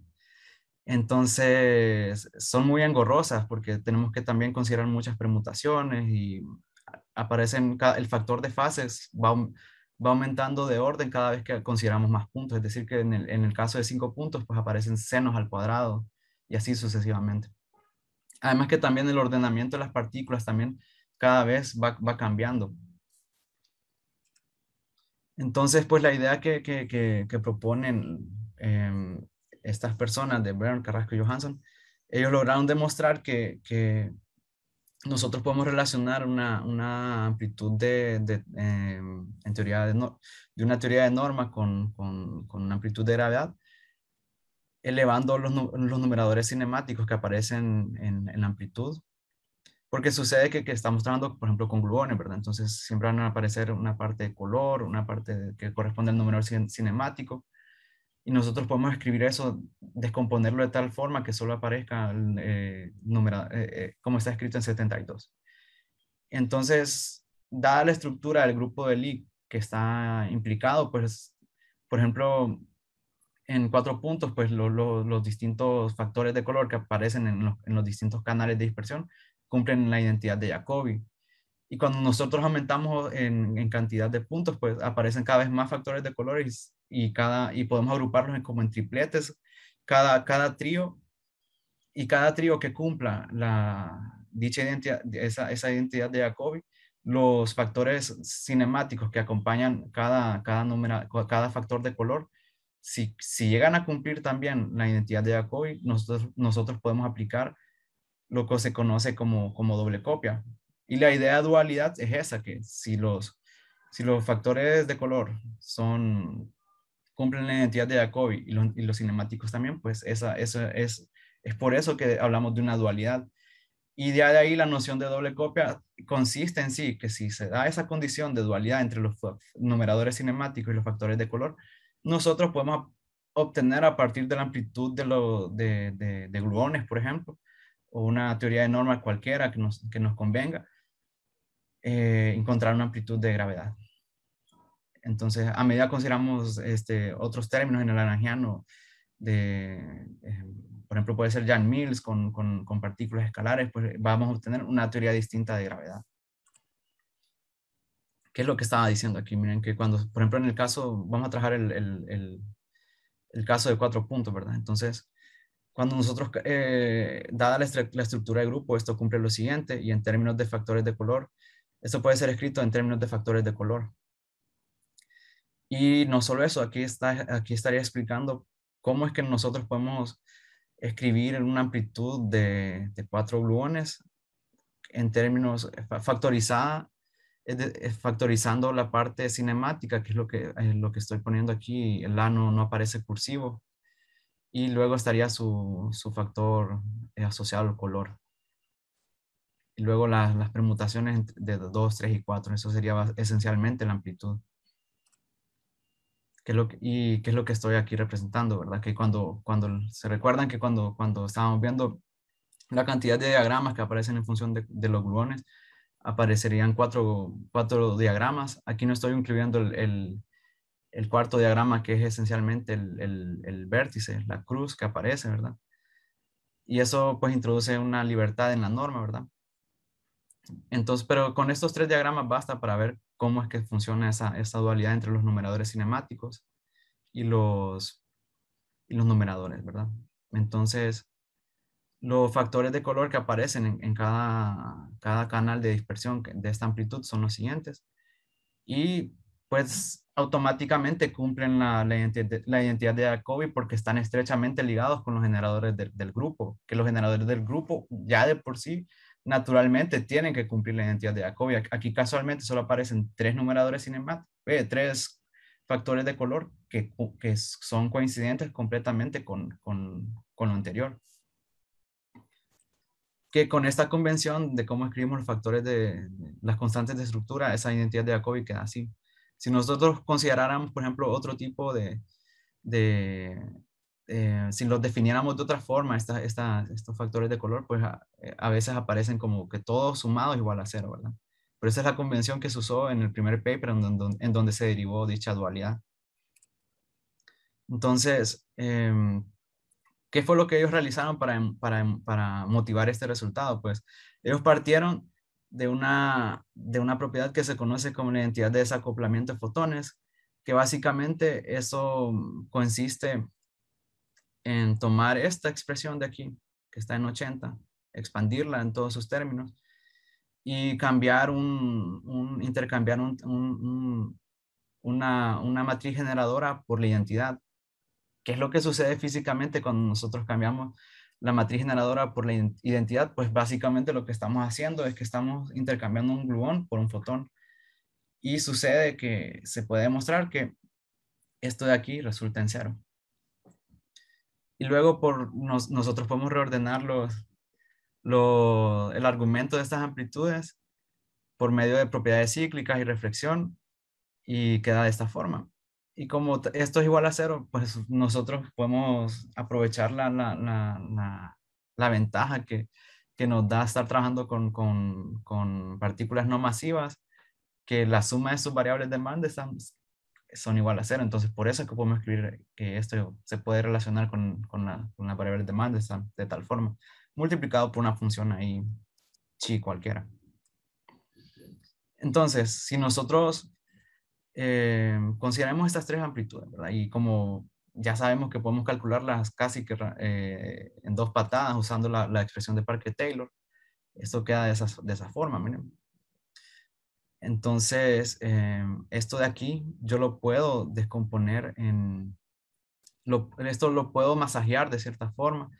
entonces, son muy engorrosas porque tenemos que también considerar muchas permutaciones y aparecen, el factor de fases va, aumentando de orden cada vez que consideramos más puntos. Es decir, que en el, caso de cinco puntos, pues aparecen senos al cuadrado y así sucesivamente. Además que también el ordenamiento de las partículas también cada vez va, cambiando. Entonces, pues la idea que, que, proponen em, estas personas de Bern, Carrasco y Johansson, ellos lograron demostrar que, nosotros podemos relacionar una, amplitud de, em, en de, una teoría de norma con, una amplitud de gravedad, elevando los, numeradores cinemáticos que aparecen en, la amplitud, porque sucede que, que estamos trabajando, por ejemplo, con gluones, ¿verdad? Entonces siempre van a aparecer una parte de color, una parte que corresponde al numerador cinemático, y nosotros podemos escribir eso, descomponerlo de tal forma que solo aparezca el eh, número eh, eh, como está escrito en 72. Entonces, dada la estructura del grupo de Lee que está implicado, pues, por ejemplo, en cuatro puntos, pues los distintos factores de color que aparecen en los, distintos canales de dispersión cumplen la identidad de Jacobi. Y cuando nosotros aumentamos en, cantidad de puntos, pues aparecen cada vez más factores de colores y, cada, y podemos agruparlos como en tripletes, cada, cada trío y cada trío que cumpla la, dicha identidad, esa, identidad de Jacobi, los factores cinemáticos que acompañan cada, cada, cada factor de color, si, si, llegan a cumplir también la identidad de Jacobi, nosotros, nosotros podemos aplicar lo que se conoce como, doble copia. Y la idea de dualidad es esa, que si los, si los factores de color son cumplen la identidad de Jacobi y, los cinemáticos también, pues esa, es, es por eso que hablamos de una dualidad. Y de ahí la noción de doble copia consiste en sí, que si se da esa condición de dualidad entre los numeradores cinemáticos y los factores de color, nosotros podemos obtener a partir de la amplitud de, los de, de, gluones, por ejemplo, o una teoría de normas cualquiera que nos, nos convenga, eh, encontrar una amplitud de gravedad. Entonces, a medida que consideramos este, otros términos en el laranjiano, de, em, por ejemplo, puede ser Jan Mills con, partículas escalares, pues vamos a obtener una teoría distinta de gravedad. ¿Qué es lo que estaba diciendo aquí? Miren que cuando, por ejemplo, en el caso, vamos a trabajar el, caso de cuatro puntos, ¿verdad? Entonces, cuando nosotros, eh, dada la, la, estructura de grupo, esto cumple lo siguiente, y en términos de factores de color, esto puede ser escrito en términos de factores de color. Y no solo eso, aquí, está, aquí estaría explicando cómo es que nosotros podemos escribir en una amplitud de, cuatro gluones en términos eh, factorizada, eh, eh, factorizando la parte cinemática, que es lo que, lo que estoy poniendo aquí, el ano no, aparece cursivo. Y luego estaría su, factor asociado al color. Y luego las permutaciones de 2, 3 y 4, eso sería esencialmente la amplitud lo y qué es lo que estoy aquí representando, ¿verdad? Que cuando, cuando se recuerdan que cuando, cuando estábamos viendo la cantidad de diagramas que aparecen en función de, los gluones, aparecerían cuatro, diagramas. Aquí no estoy incluyendo el, cuarto diagrama, que es esencialmente el, el, vértice, la cruz que aparece, ¿verdad? Y eso pues introduce una libertad en la norma, ¿verdad? Entonces, pero con estos tres diagramas basta para ver cómo es que funciona esa, dualidad entre los numeradores cinemáticos y los, los numeradores, ¿verdad? Entonces, los factores de color que aparecen en, cada, canal de dispersión de esta amplitud son los siguientes. Y pues automáticamente cumplen la, identidad, de Jacobi porque están estrechamente ligados con los generadores del grupo, que los generadores del grupo ya de por sí naturalmente tienen que cumplir la identidad de Jacobi. Aquí casualmente solo aparecen tres numeradores cinemáticos, eh, tres factores de color que, son coincidentes completamente con, lo anterior. Que con esta convención de cómo escribimos los factores de, las constantes de estructura, esa identidad de Jacobi queda así. Si nosotros consideráramos, por ejemplo, otro tipo de eh, si los definiéramos de otra forma, estos factores de color, pues a, eh, veces aparecen como que todo sumado igual a cero, ¿verdad? Pero esa es la convención que se usó en el primer paper en donde, se derivó dicha dualidad. Entonces, em, ¿qué fue lo que ellos realizaron em, em, para, motivar este resultado? Pues ellos partieron de una, de una propiedad que se conoce como la identidad de desacoplamiento de fotones, que básicamente eso mm, consiste en tomar esta expresión de aquí, que está en 80, expandirla en todos sus términos y cambiar un, intercambiar una, una matriz generadora por la identidad. ¿Qué es lo que sucede físicamente cuando nosotros cambiamos la matriz generadora por la identidad? Pues básicamente lo que estamos haciendo es que estamos intercambiando un gluón por un fotón. Y sucede que se puede demostrar que esto de aquí resulta en cero y luego por nosotros podemos reordenar los, el argumento de estas amplitudes por medio de propiedades cíclicas y reflexión y queda de esta forma. Y como esto es igual a cero, pues nosotros podemos aprovechar la, la, ventaja que, que, nos da estar trabajando con, partículas no masivas, que la suma de sus variables de Mann son igual a cero. Entonces, por eso es que podemos escribir que esto se puede relacionar con, con la, variable de de, tal forma, multiplicado por una función ahí, chi cualquiera. Entonces, si nosotros eh, consideramos estas tres amplitudes, ¿verdad? Y como ya sabemos que podemos calcularlas casi que eh, en dos patadas usando la, la expresión de parker taylor esto queda de, de esa forma, miren. Entonces, em, esto de aquí yo lo puedo descomponer en, lo, esto lo puedo masajear de cierta forma.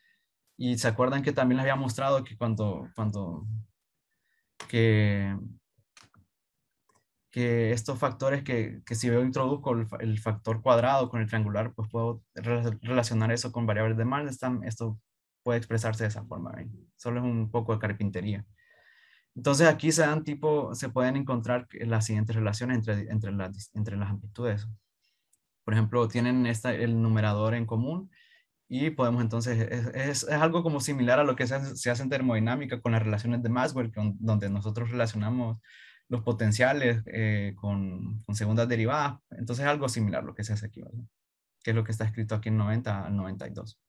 Y se acuerdan que también les había mostrado que cuando, cuando que, estos factores que, si yo introduzco el, factor cuadrado con el triangular, pues puedo relacionar eso con variables de Mandelstam. Esto puede expresarse de esa forma. Solo es un poco de carpintería. Entonces aquí se dan tipo, se pueden encontrar las siguientes relaciones entre, entre, las, amplitudes. Por ejemplo, tienen esta, el numerador en común y podemos entonces, es, algo como similar a lo que se hace, en termodinámica con las relaciones de Maxwell, donde nosotros relacionamos los potenciales eh, con, con, segundas derivadas. Entonces es algo similar lo que se hace aquí, que es lo que está escrito aquí en 90 al 92.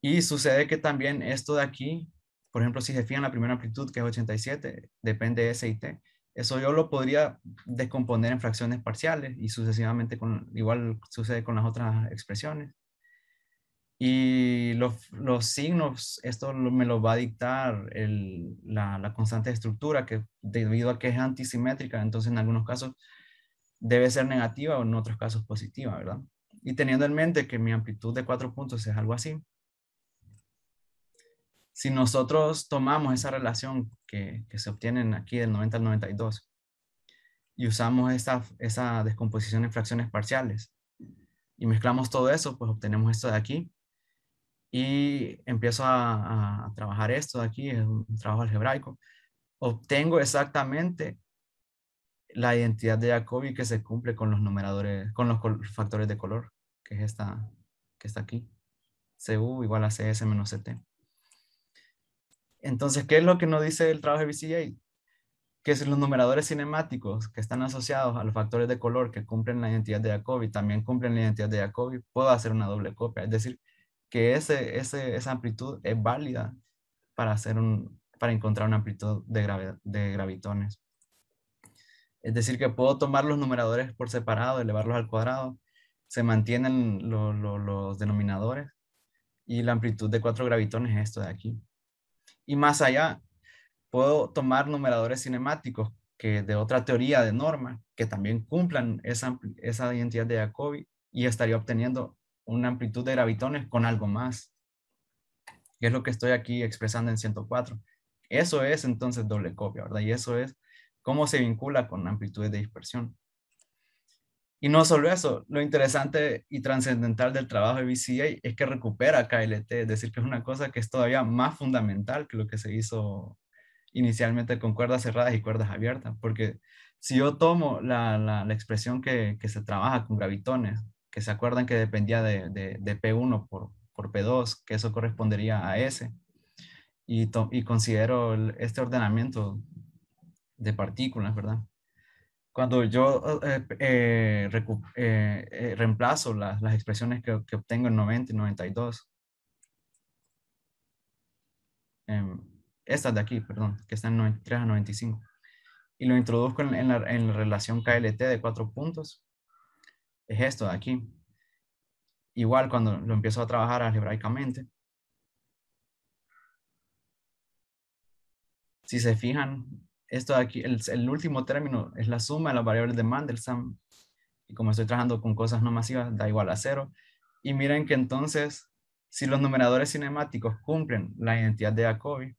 Y sucede que también esto de aquí por ejemplo, si se fijan la primera amplitud, que es 87, depende de S y T. Eso yo lo podría descomponer en fracciones parciales y sucesivamente, con, igual sucede con las otras expresiones. Y los, los signos, esto me lo va a dictar el, la, la constante de estructura, que debido a que es antisimétrica, entonces en algunos casos debe ser negativa o en otros casos positiva, ¿verdad? Y teniendo en mente que mi amplitud de cuatro puntos es algo así, si nosotros tomamos esa relación que, se obtiene aquí del 90 al 92 y usamos esa, esa descomposición en fracciones parciales y mezclamos todo eso, pues obtenemos esto de aquí y empiezo a, a trabajar esto de aquí, es un trabajo algebraico, obtengo exactamente la identidad de Jacobi que se cumple con los numeradores, con los factores de color, que es esta que está aquí. Cu igual a Cs menos CT. Entonces, ¿qué es lo que nos dice el trabajo de BCA? Que si los numeradores cinemáticos que están asociados a los factores de color que cumplen la identidad de Jacobi, también cumplen la identidad de Jacobi, puedo hacer una doble copia. Es decir, que ese, esa amplitud es válida para, encontrar una amplitud de, gravitones. Es decir, que puedo tomar los numeradores por separado, elevarlos al cuadrado, se mantienen los denominadores y la amplitud de cuatro gravitones es esto de aquí y más allá. Puedo tomar numeradores cinemáticos que de otra teoría de norma que también cumplan esa, esa identidad de Jacobi y estaría obteniendo una amplitud de gravitones con algo más, que es lo que estoy aquí expresando en 104. Eso es entonces doble copia, ¿verdad? Y eso es cómo se vincula con amplitudes de dispersión. Y no solo eso, lo interesante y trascendental del trabajo de BCA es que recupera KLT, es decir, que es una cosa que es todavía más fundamental que lo que se hizo inicialmente con cuerdas cerradas y cuerdas abiertas, porque si yo tomo la, expresión que, se trabaja con gravitones, que se acuerdan que dependía de, P1 por, por P2, que eso correspondería a S, y, y considero este ordenamiento de partículas, ¿verdad? cuando yo uh, eh, eh, eh, reemplazo las expresiones que, que, obtengo en 90 y 92, em, estas de aquí, perdón, que están en 93 a 95, y lo introduzco en, en, la, en la relación KLT de cuatro puntos, es esto de aquí. Igual cuando lo empiezo a trabajar algebraicamente, si se fijan, esto aquí, el, el, último término es la suma de las variables de Mandelson. Y como estoy trabajando con cosas no masivas, da igual a cero. Y miren que entonces, si los numeradores cinemáticos cumplen la identidad de Jacobi,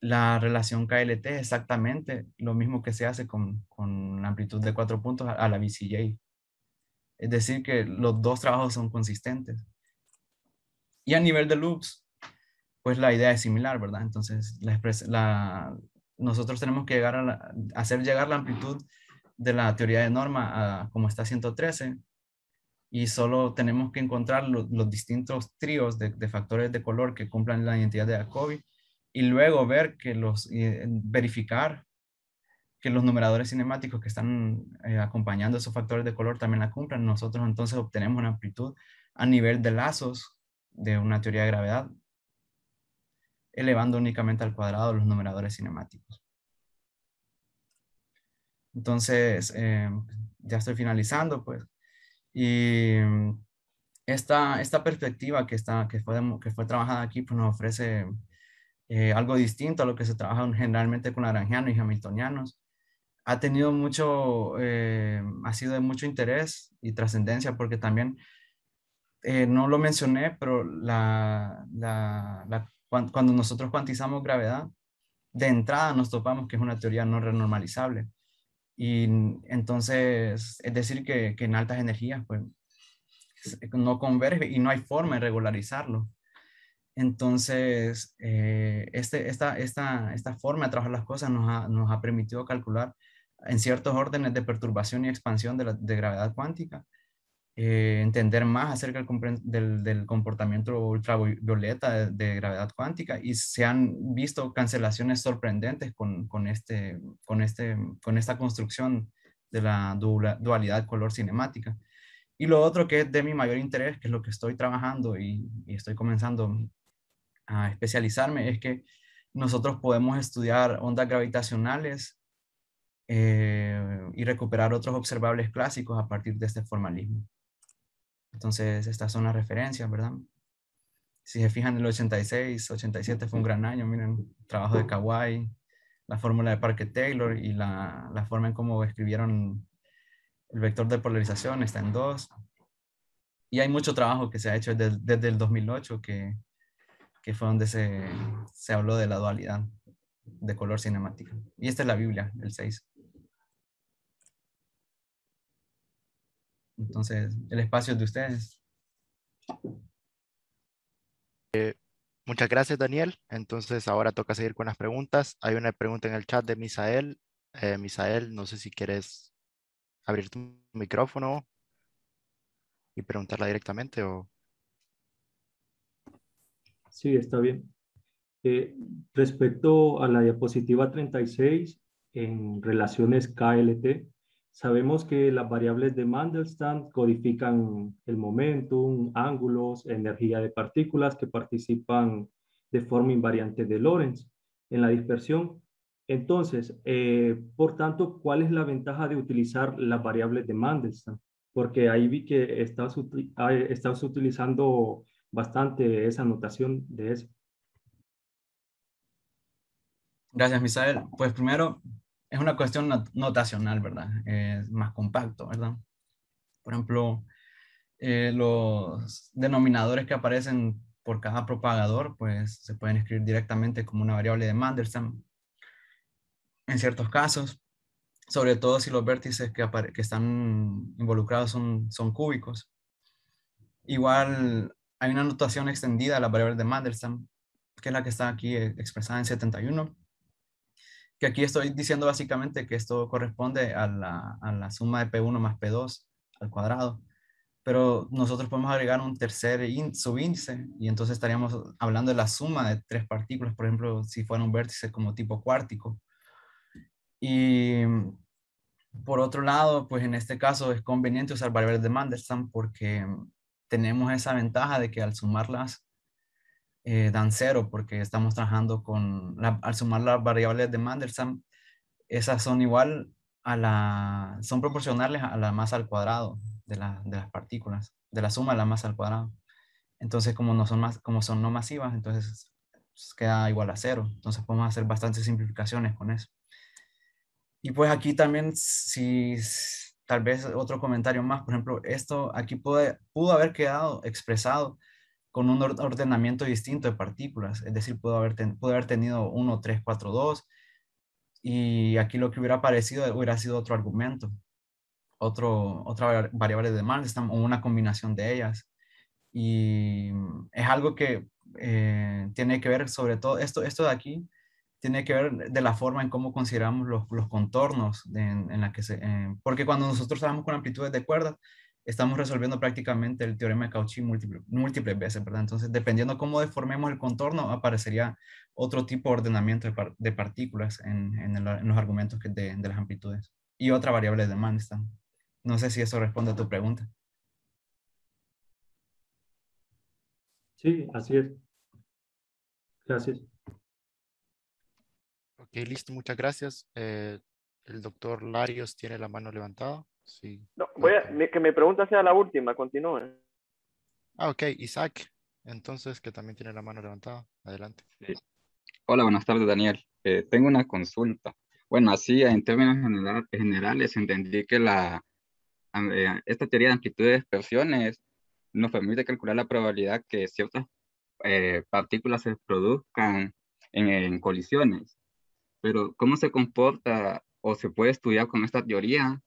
la relación KLT es exactamente lo mismo que se hace con, con amplitud de cuatro puntos a, la BCJ. Es decir, que los dos trabajos son consistentes. Y a nivel de loops, pues la idea es similar, ¿verdad? Entonces, la, la, nosotros tenemos que llegar a hacer llegar la amplitud de la teoría de norma a como está 113 y solo tenemos que encontrar los distintos tríos de, factores de color que cumplan la identidad de Jacobi y luego ver que los eh, verificar que los numeradores cinemáticos que están eh, acompañando esos factores de color también la cumplan. Nosotros entonces obtenemos una amplitud a nivel de lazos de una teoría de gravedad elevando únicamente al cuadrado los numeradores cinemáticos. Entonces, eh, ya estoy finalizando, pues. Y esta, esta perspectiva que, está, que, fue, que fue trabajada aquí, pues nos ofrece eh, algo distinto a lo que se trabaja generalmente con lagrangianos y hamiltonianos. Ha tenido mucho, eh, ha sido de mucho interés y trascendencia porque también, no lo mencioné, pero la, la, la cuando nosotros cuantizamos gravedad, de entrada nos topamos que es una teoría no renormalizable. Y entonces, es decir, que, en altas energías pues, no converge y no hay forma de regularizarlo. Entonces, eh, este, esta, esta, esta, forma de trabajar las cosas nos ha, nos ha permitido calcular en ciertos órdenes de perturbación y expansión de, la, de gravedad cuántica eh, entender más acerca del, comportamiento ultravioleta de, gravedad cuántica y se han visto cancelaciones sorprendentes con, con, este, con, este, con esta construcción de la dualidad color cinemática. Y lo otro que es de mi mayor interés, que es lo que estoy trabajando y, estoy comenzando a especializarme, es que nosotros podemos estudiar ondas gravitacionales eh, y recuperar otros observables clásicos a partir de este formalismo. Entonces, estas son las referencias, ¿verdad? Si se fijan, el 86, 87 fue un gran año. Miren, trabajo de Kawhi, la fórmula de Parker Taylor y la, forma en cómo escribieron el vector de polarización está en dos. Y hay mucho trabajo que se ha hecho desde, desde el 2008, que, que fue donde se, se, habló de la dualidad de color cinemático. Y esta es la Biblia, el 6. Entonces, el espacio es de ustedes. muchas gracias, Daniel. Entonces, ahora toca seguir con las preguntas. Hay una pregunta en el chat de Misael. Eh, Misael, no sé si quieres abrir tu micrófono y preguntarla directamente o... Sí, está bien. Eh, respecto a la diapositiva 36 en relaciones KLT, Sabemos que las variables de Mandelstam codifican el momentum, ángulos, energía de partículas que participan de forma invariante de Lorentz en la dispersión. Entonces, eh, por tanto, ¿cuál es la ventaja de utilizar las variables de Mandelstam? Porque ahí vi que estás, estás utilizando bastante esa notación de eso. Gracias, Misael. Pues primero, es una cuestión notacional, ¿verdad? Es más compacto, ¿verdad? Por ejemplo, eh, los denominadores que aparecen por cada propagador, pues se pueden escribir directamente como una variable de Mandelson. En ciertos casos, sobre todo si los vértices que, están involucrados son, son cúbicos. Igual hay una notación extendida a la variable de Mandelson, que es la que está aquí eh, expresada en 71, que aquí estoy diciendo básicamente que esto corresponde a la, suma de P1 más P2 al cuadrado, pero nosotros podemos agregar un tercer subíndice y entonces estaríamos hablando de la suma de tres partículas, por ejemplo, si fuera un vértice como tipo cuártico. Y por otro lado, pues en este caso es conveniente usar variables de Mandelson porque tenemos esa ventaja de que al sumarlas eh, dan cero porque estamos trabajando con, al sumar las variables de Mandelson, esas son igual a la, son proporcionales a la masa al cuadrado de, las partículas, de la suma de la masa al cuadrado. Entonces, como no son, más, como son no masivas, entonces queda igual a cero. Entonces podemos hacer bastantes simplificaciones con eso. Y pues aquí también, si tal vez otro comentario más, por ejemplo, esto aquí puede, pudo haber quedado expresado con un ordenamiento distinto de partículas, es decir, pudo haber, tenido 1, 3, 4, 2, y aquí lo que hubiera parecido hubiera sido otro argumento, otro, otra variable de demanda, o una combinación de ellas. Y es algo que eh, tiene que ver sobre todo, esto, esto de aquí tiene que ver de la forma en cómo consideramos los, contornos en, la que eh, porque cuando nosotros trabajamos con amplitudes de cuerdas, estamos resolviendo prácticamente el teorema de Cauchy múltiples veces, ¿verdad? Entonces, dependiendo cómo deformemos el contorno, aparecería otro tipo de ordenamiento de, partículas en, los argumentos que de, las amplitudes. Y otra variable de Manstein. No sé si eso responde a tu pregunta. Sí, así es. Gracias. Ok, listo, muchas gracias. Eh, el doctor Larios tiene la mano levantada. No, voy a, que me pregunta sea la última, continúe. Ah, ok, Isaac, entonces, que también tiene la mano levantada. Adelante. Hola, buenas tardes, Daniel. Eh, tengo una consulta. Bueno, así en términos general, generales entendí que la, eh, esta teoría de amplitud de dispersiones nos permite calcular la probabilidad que ciertas eh, partículas se produzcan en, colisiones. Pero, ¿cómo se comporta o se puede estudiar con esta teoría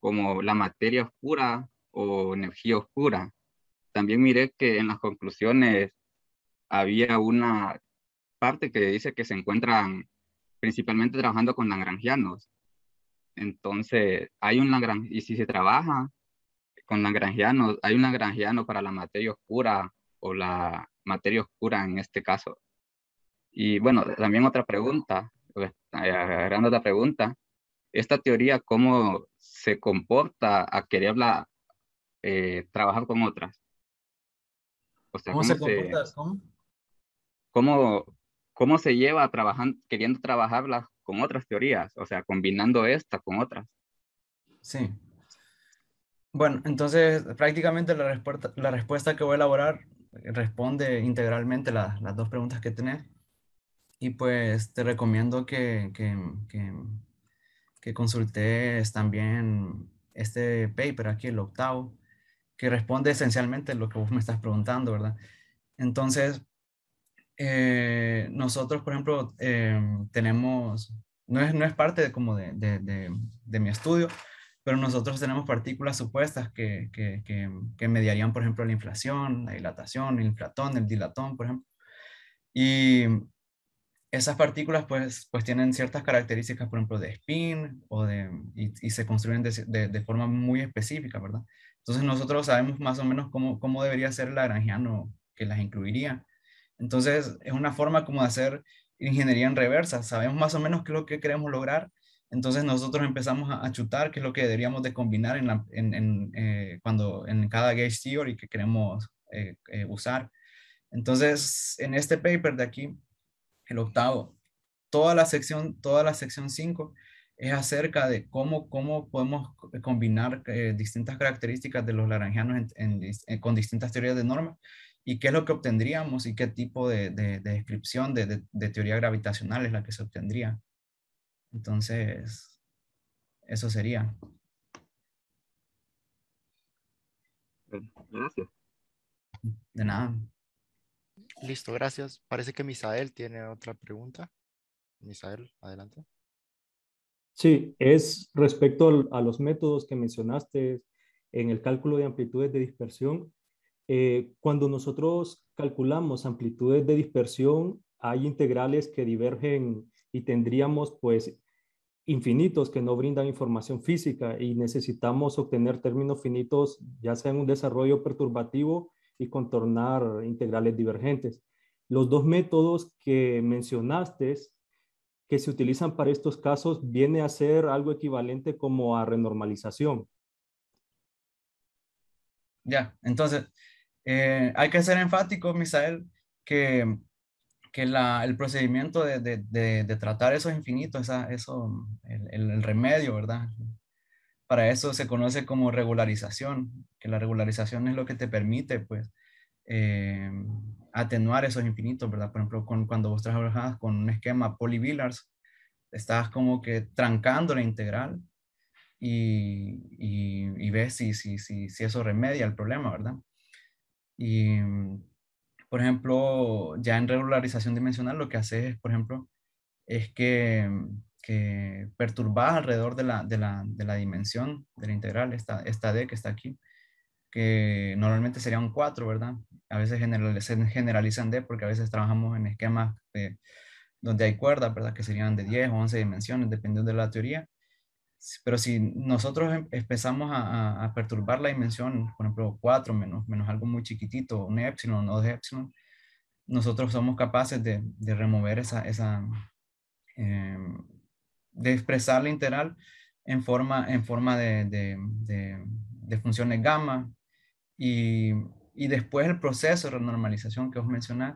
como la materia oscura o energía oscura. También miré que en las conclusiones había una parte que dice que se encuentran principalmente trabajando con lagrangianos. Entonces, hay un y si se trabaja con lagrangianos, hay un lagrangiano para la materia oscura o la materia oscura en este caso. Y bueno, también otra pregunta, eh, agregando otra pregunta, esta teoría cómo se comporta a quererla eh, trabajar con otras. ¿Cómo, se comporta? ¿cómo? ¿cómo, se lleva queriendo trabajarla con otras teorías? O sea, combinando esta con otras. Sí. Bueno, entonces prácticamente la respuesta, la respuesta que voy a elaborar responde integralmente las dos preguntas que tenés. Y pues te recomiendo que, que que consulté también este paper aquí, el octavo, que responde esencialmente lo que vos me estás preguntando, ¿verdad? Entonces, eh, nosotros, por ejemplo, em, tenemos, no es, no es parte de, como de, mi estudio, pero nosotros tenemos partículas supuestas que, que, que, que mediarían, por ejemplo, la inflación, la dilatación, el inflatón, el dilatón, por ejemplo. Y esas partículas pues, pues tienen ciertas características, por ejemplo, de spin o de, y, se construyen de, forma muy específica, ¿verdad? Entonces nosotros sabemos más o menos cómo, debería ser el lagrangiano que las incluiría. Entonces es una forma como de hacer ingeniería en reversa. Sabemos más o menos qué es lo que queremos lograr. Entonces nosotros empezamos a, chutar qué es lo que deberíamos de combinar en, eh, cuando, en cada gauge theory que queremos eh, eh, usar. Entonces, en este paper de aquí, el octavo. Toda la sección, toda la sección 5 es acerca de cómo, cómo podemos combinar eh, distintas características de los laranjanos eh, con distintas teorías de normas y qué es lo que obtendríamos y qué tipo de, descripción de, de, teoría gravitacional es la que se obtendría. Entonces, eso sería. Gracias. De nada. Listo, gracias. Parece que Misael tiene otra pregunta. Misael, adelante. Sí, es respecto a los métodos que mencionaste en el cálculo de amplitudes de dispersión. Eh, cuando nosotros calculamos amplitudes de dispersión, hay integrales que divergen y tendríamos pues infinitos que no brindan información física y necesitamos obtener términos finitos, ya sea en un desarrollo perturbativo y contornar integrales divergentes. Los dos métodos que mencionaste que se utilizan para estos casos viene a ser algo equivalente como a renormalización. Ya, entonces, eh, hay que ser enfático, Misael, que, que la, el procedimiento de, de, de, tratar esos infinitos, esa, eso, el, el remedio, ¿verdad? para eso se conoce como regularización, que la regularización es lo que te permite, pues, eh, atenuar esos infinitos, ¿verdad? Por ejemplo, con, cuando vos trabajás con un esquema polyvillars, estás como que trancando la integral y, ves si, si, si, eso remedia el problema, ¿verdad? Y, por ejemplo, ya en regularización dimensional lo que haces, por ejemplo, es que que perturbadas alrededor de la, de la, de la dimensión de la integral, esta, esta D que está aquí, que normalmente sería un 4, ¿verdad? A veces general, se generalizan D porque a veces trabajamos en esquemas donde hay cuerdas, ¿verdad? Que serían de 10 o 11 dimensiones, dependiendo de la teoría. Pero si nosotros em, empezamos a, a perturbar la dimensión, por ejemplo, 4 menos, menos algo muy chiquitito, un epsilon o de epsilon, nosotros somos capaces de, de remover esa, esa em, de expresar la integral en forma, en forma de, de, funciones gamma y, después el proceso de renormalización que os mencioné,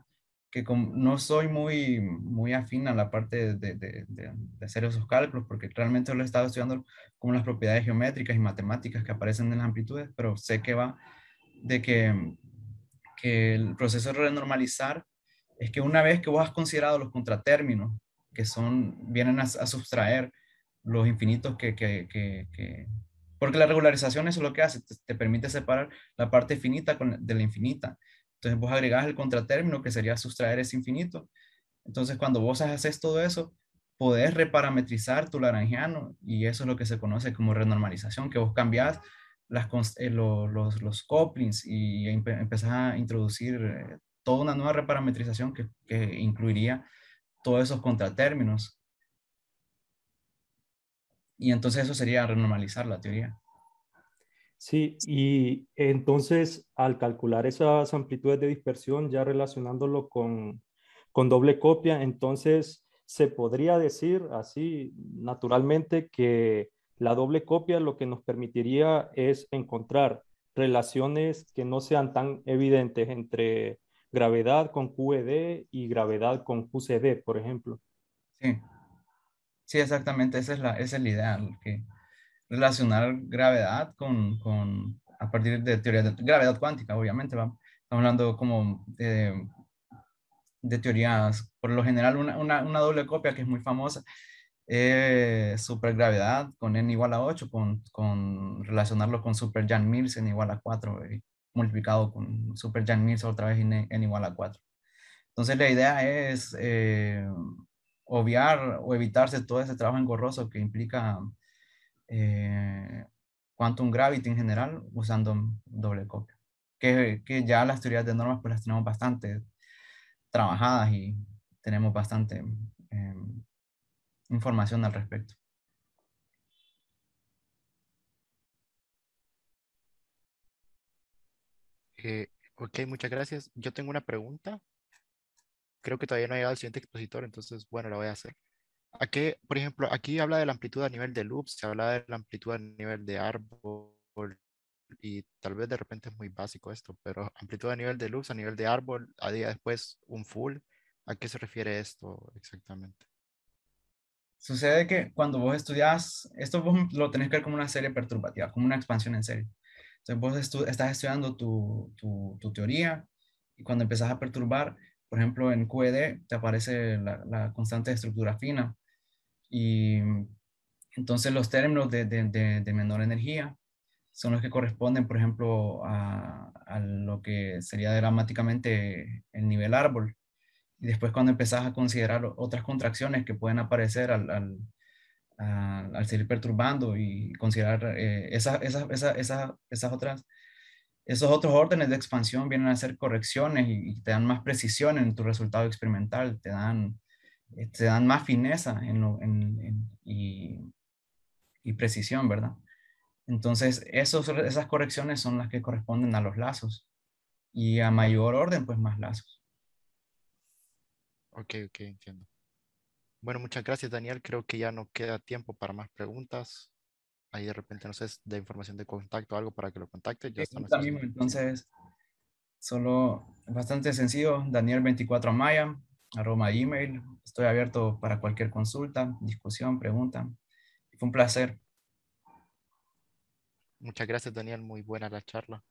que no soy muy, muy afín a la parte de, de, hacer esos cálculos, porque realmente lo he estado estudiando como las propiedades geométricas y matemáticas que aparecen en las amplitudes, pero sé que va de que, que el proceso de renormalizar es que una vez que vos has considerado los contratérminos que son, vienen a, a sustraer los infinitos que, que, que, Porque la regularización eso es lo que hace, te, permite separar la parte finita de la infinita. Entonces vos agregás el contratérmino que sería sustraer ese infinito. Entonces cuando vos haces todo eso, podés reparametrizar tu laranjiano y eso es lo que se conoce como renormalización, que vos cambiás las, eh, los, los, couplings y empezás a introducir eh, toda una nueva reparametrización que, que incluiría todos esos contratérminos. Y entonces eso sería renormalizar la teoría. Sí, y entonces al calcular esas amplitudes de dispersión, ya relacionándolo con, con doble copia, entonces se podría decir así naturalmente que la doble copia lo que nos permitiría es encontrar relaciones que no sean tan evidentes entre gravedad con QED y gravedad con QCD, por ejemplo. Sí, sí, exactamente, esa es la, esa es idea, que relacionar gravedad con, a partir de teoría de gravedad cuántica, obviamente, estamos hablando como de, teorías, por lo general una, doble copia que es muy famosa, eh, supergravedad con n igual a 8, con, relacionarlo con super Jan Mills n igual a 4 multiplicado con Super Yang otra vez en, igual a 4. Entonces la idea es eh, obviar o evitarse todo ese trabajo engorroso que implica eh, quantum gravity en general usando doble copia. Que, ya las teorías de normas pues las tenemos bastante trabajadas y tenemos bastante em, información al respecto. ok, muchas gracias. Yo tengo una pregunta. Creo que todavía no ha llegado el siguiente expositor, entonces, bueno, la voy a hacer. ¿a qué, por ejemplo, aquí habla de la amplitud a nivel de loop, se habla de la amplitud a nivel de árbol, y tal vez de repente es muy básico esto, pero amplitud a nivel de loops, a nivel de árbol, a día después un full, ¿a qué se refiere esto exactamente? Sucede que cuando vos estudias, esto vos lo tenés que ver como una serie perturbativa, como una expansión en serie. Entonces vos estás estudiando tu, teoría y cuando empezás a perturbar, por ejemplo, en QED te aparece la, constante de estructura fina y mm, entonces los términos de, menor energía son los que corresponden, por ejemplo, a, lo que sería dramáticamente el nivel árbol. Y después cuando empezás a considerar otras contracciones que pueden aparecer al, al seguir perturbando y considerar eh, esas otras, esos otros órdenes de expansión vienen a hacer correcciones y, te dan más precisión en tu resultado experimental, te dan, eh, te dan más fineza en lo, en, y, y, precisión, ¿verdad? Entonces, esos, esas correcciones son las que corresponden a los lazos. Y a mayor orden, pues más lazos. Ok, ok, entiendo. Bueno, muchas gracias, Daniel. Creo que ya no queda tiempo para más preguntas. Ahí de repente, no sé, de información de contacto, algo para que lo contacte. Ya entonces, solo bastante sencillo, Daniel24maya, arroba email. Estoy abierto para cualquier consulta, discusión, pregunta. Fue un placer. Muchas gracias, Daniel. Muy buena la charla.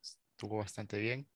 Estuvo bastante bien.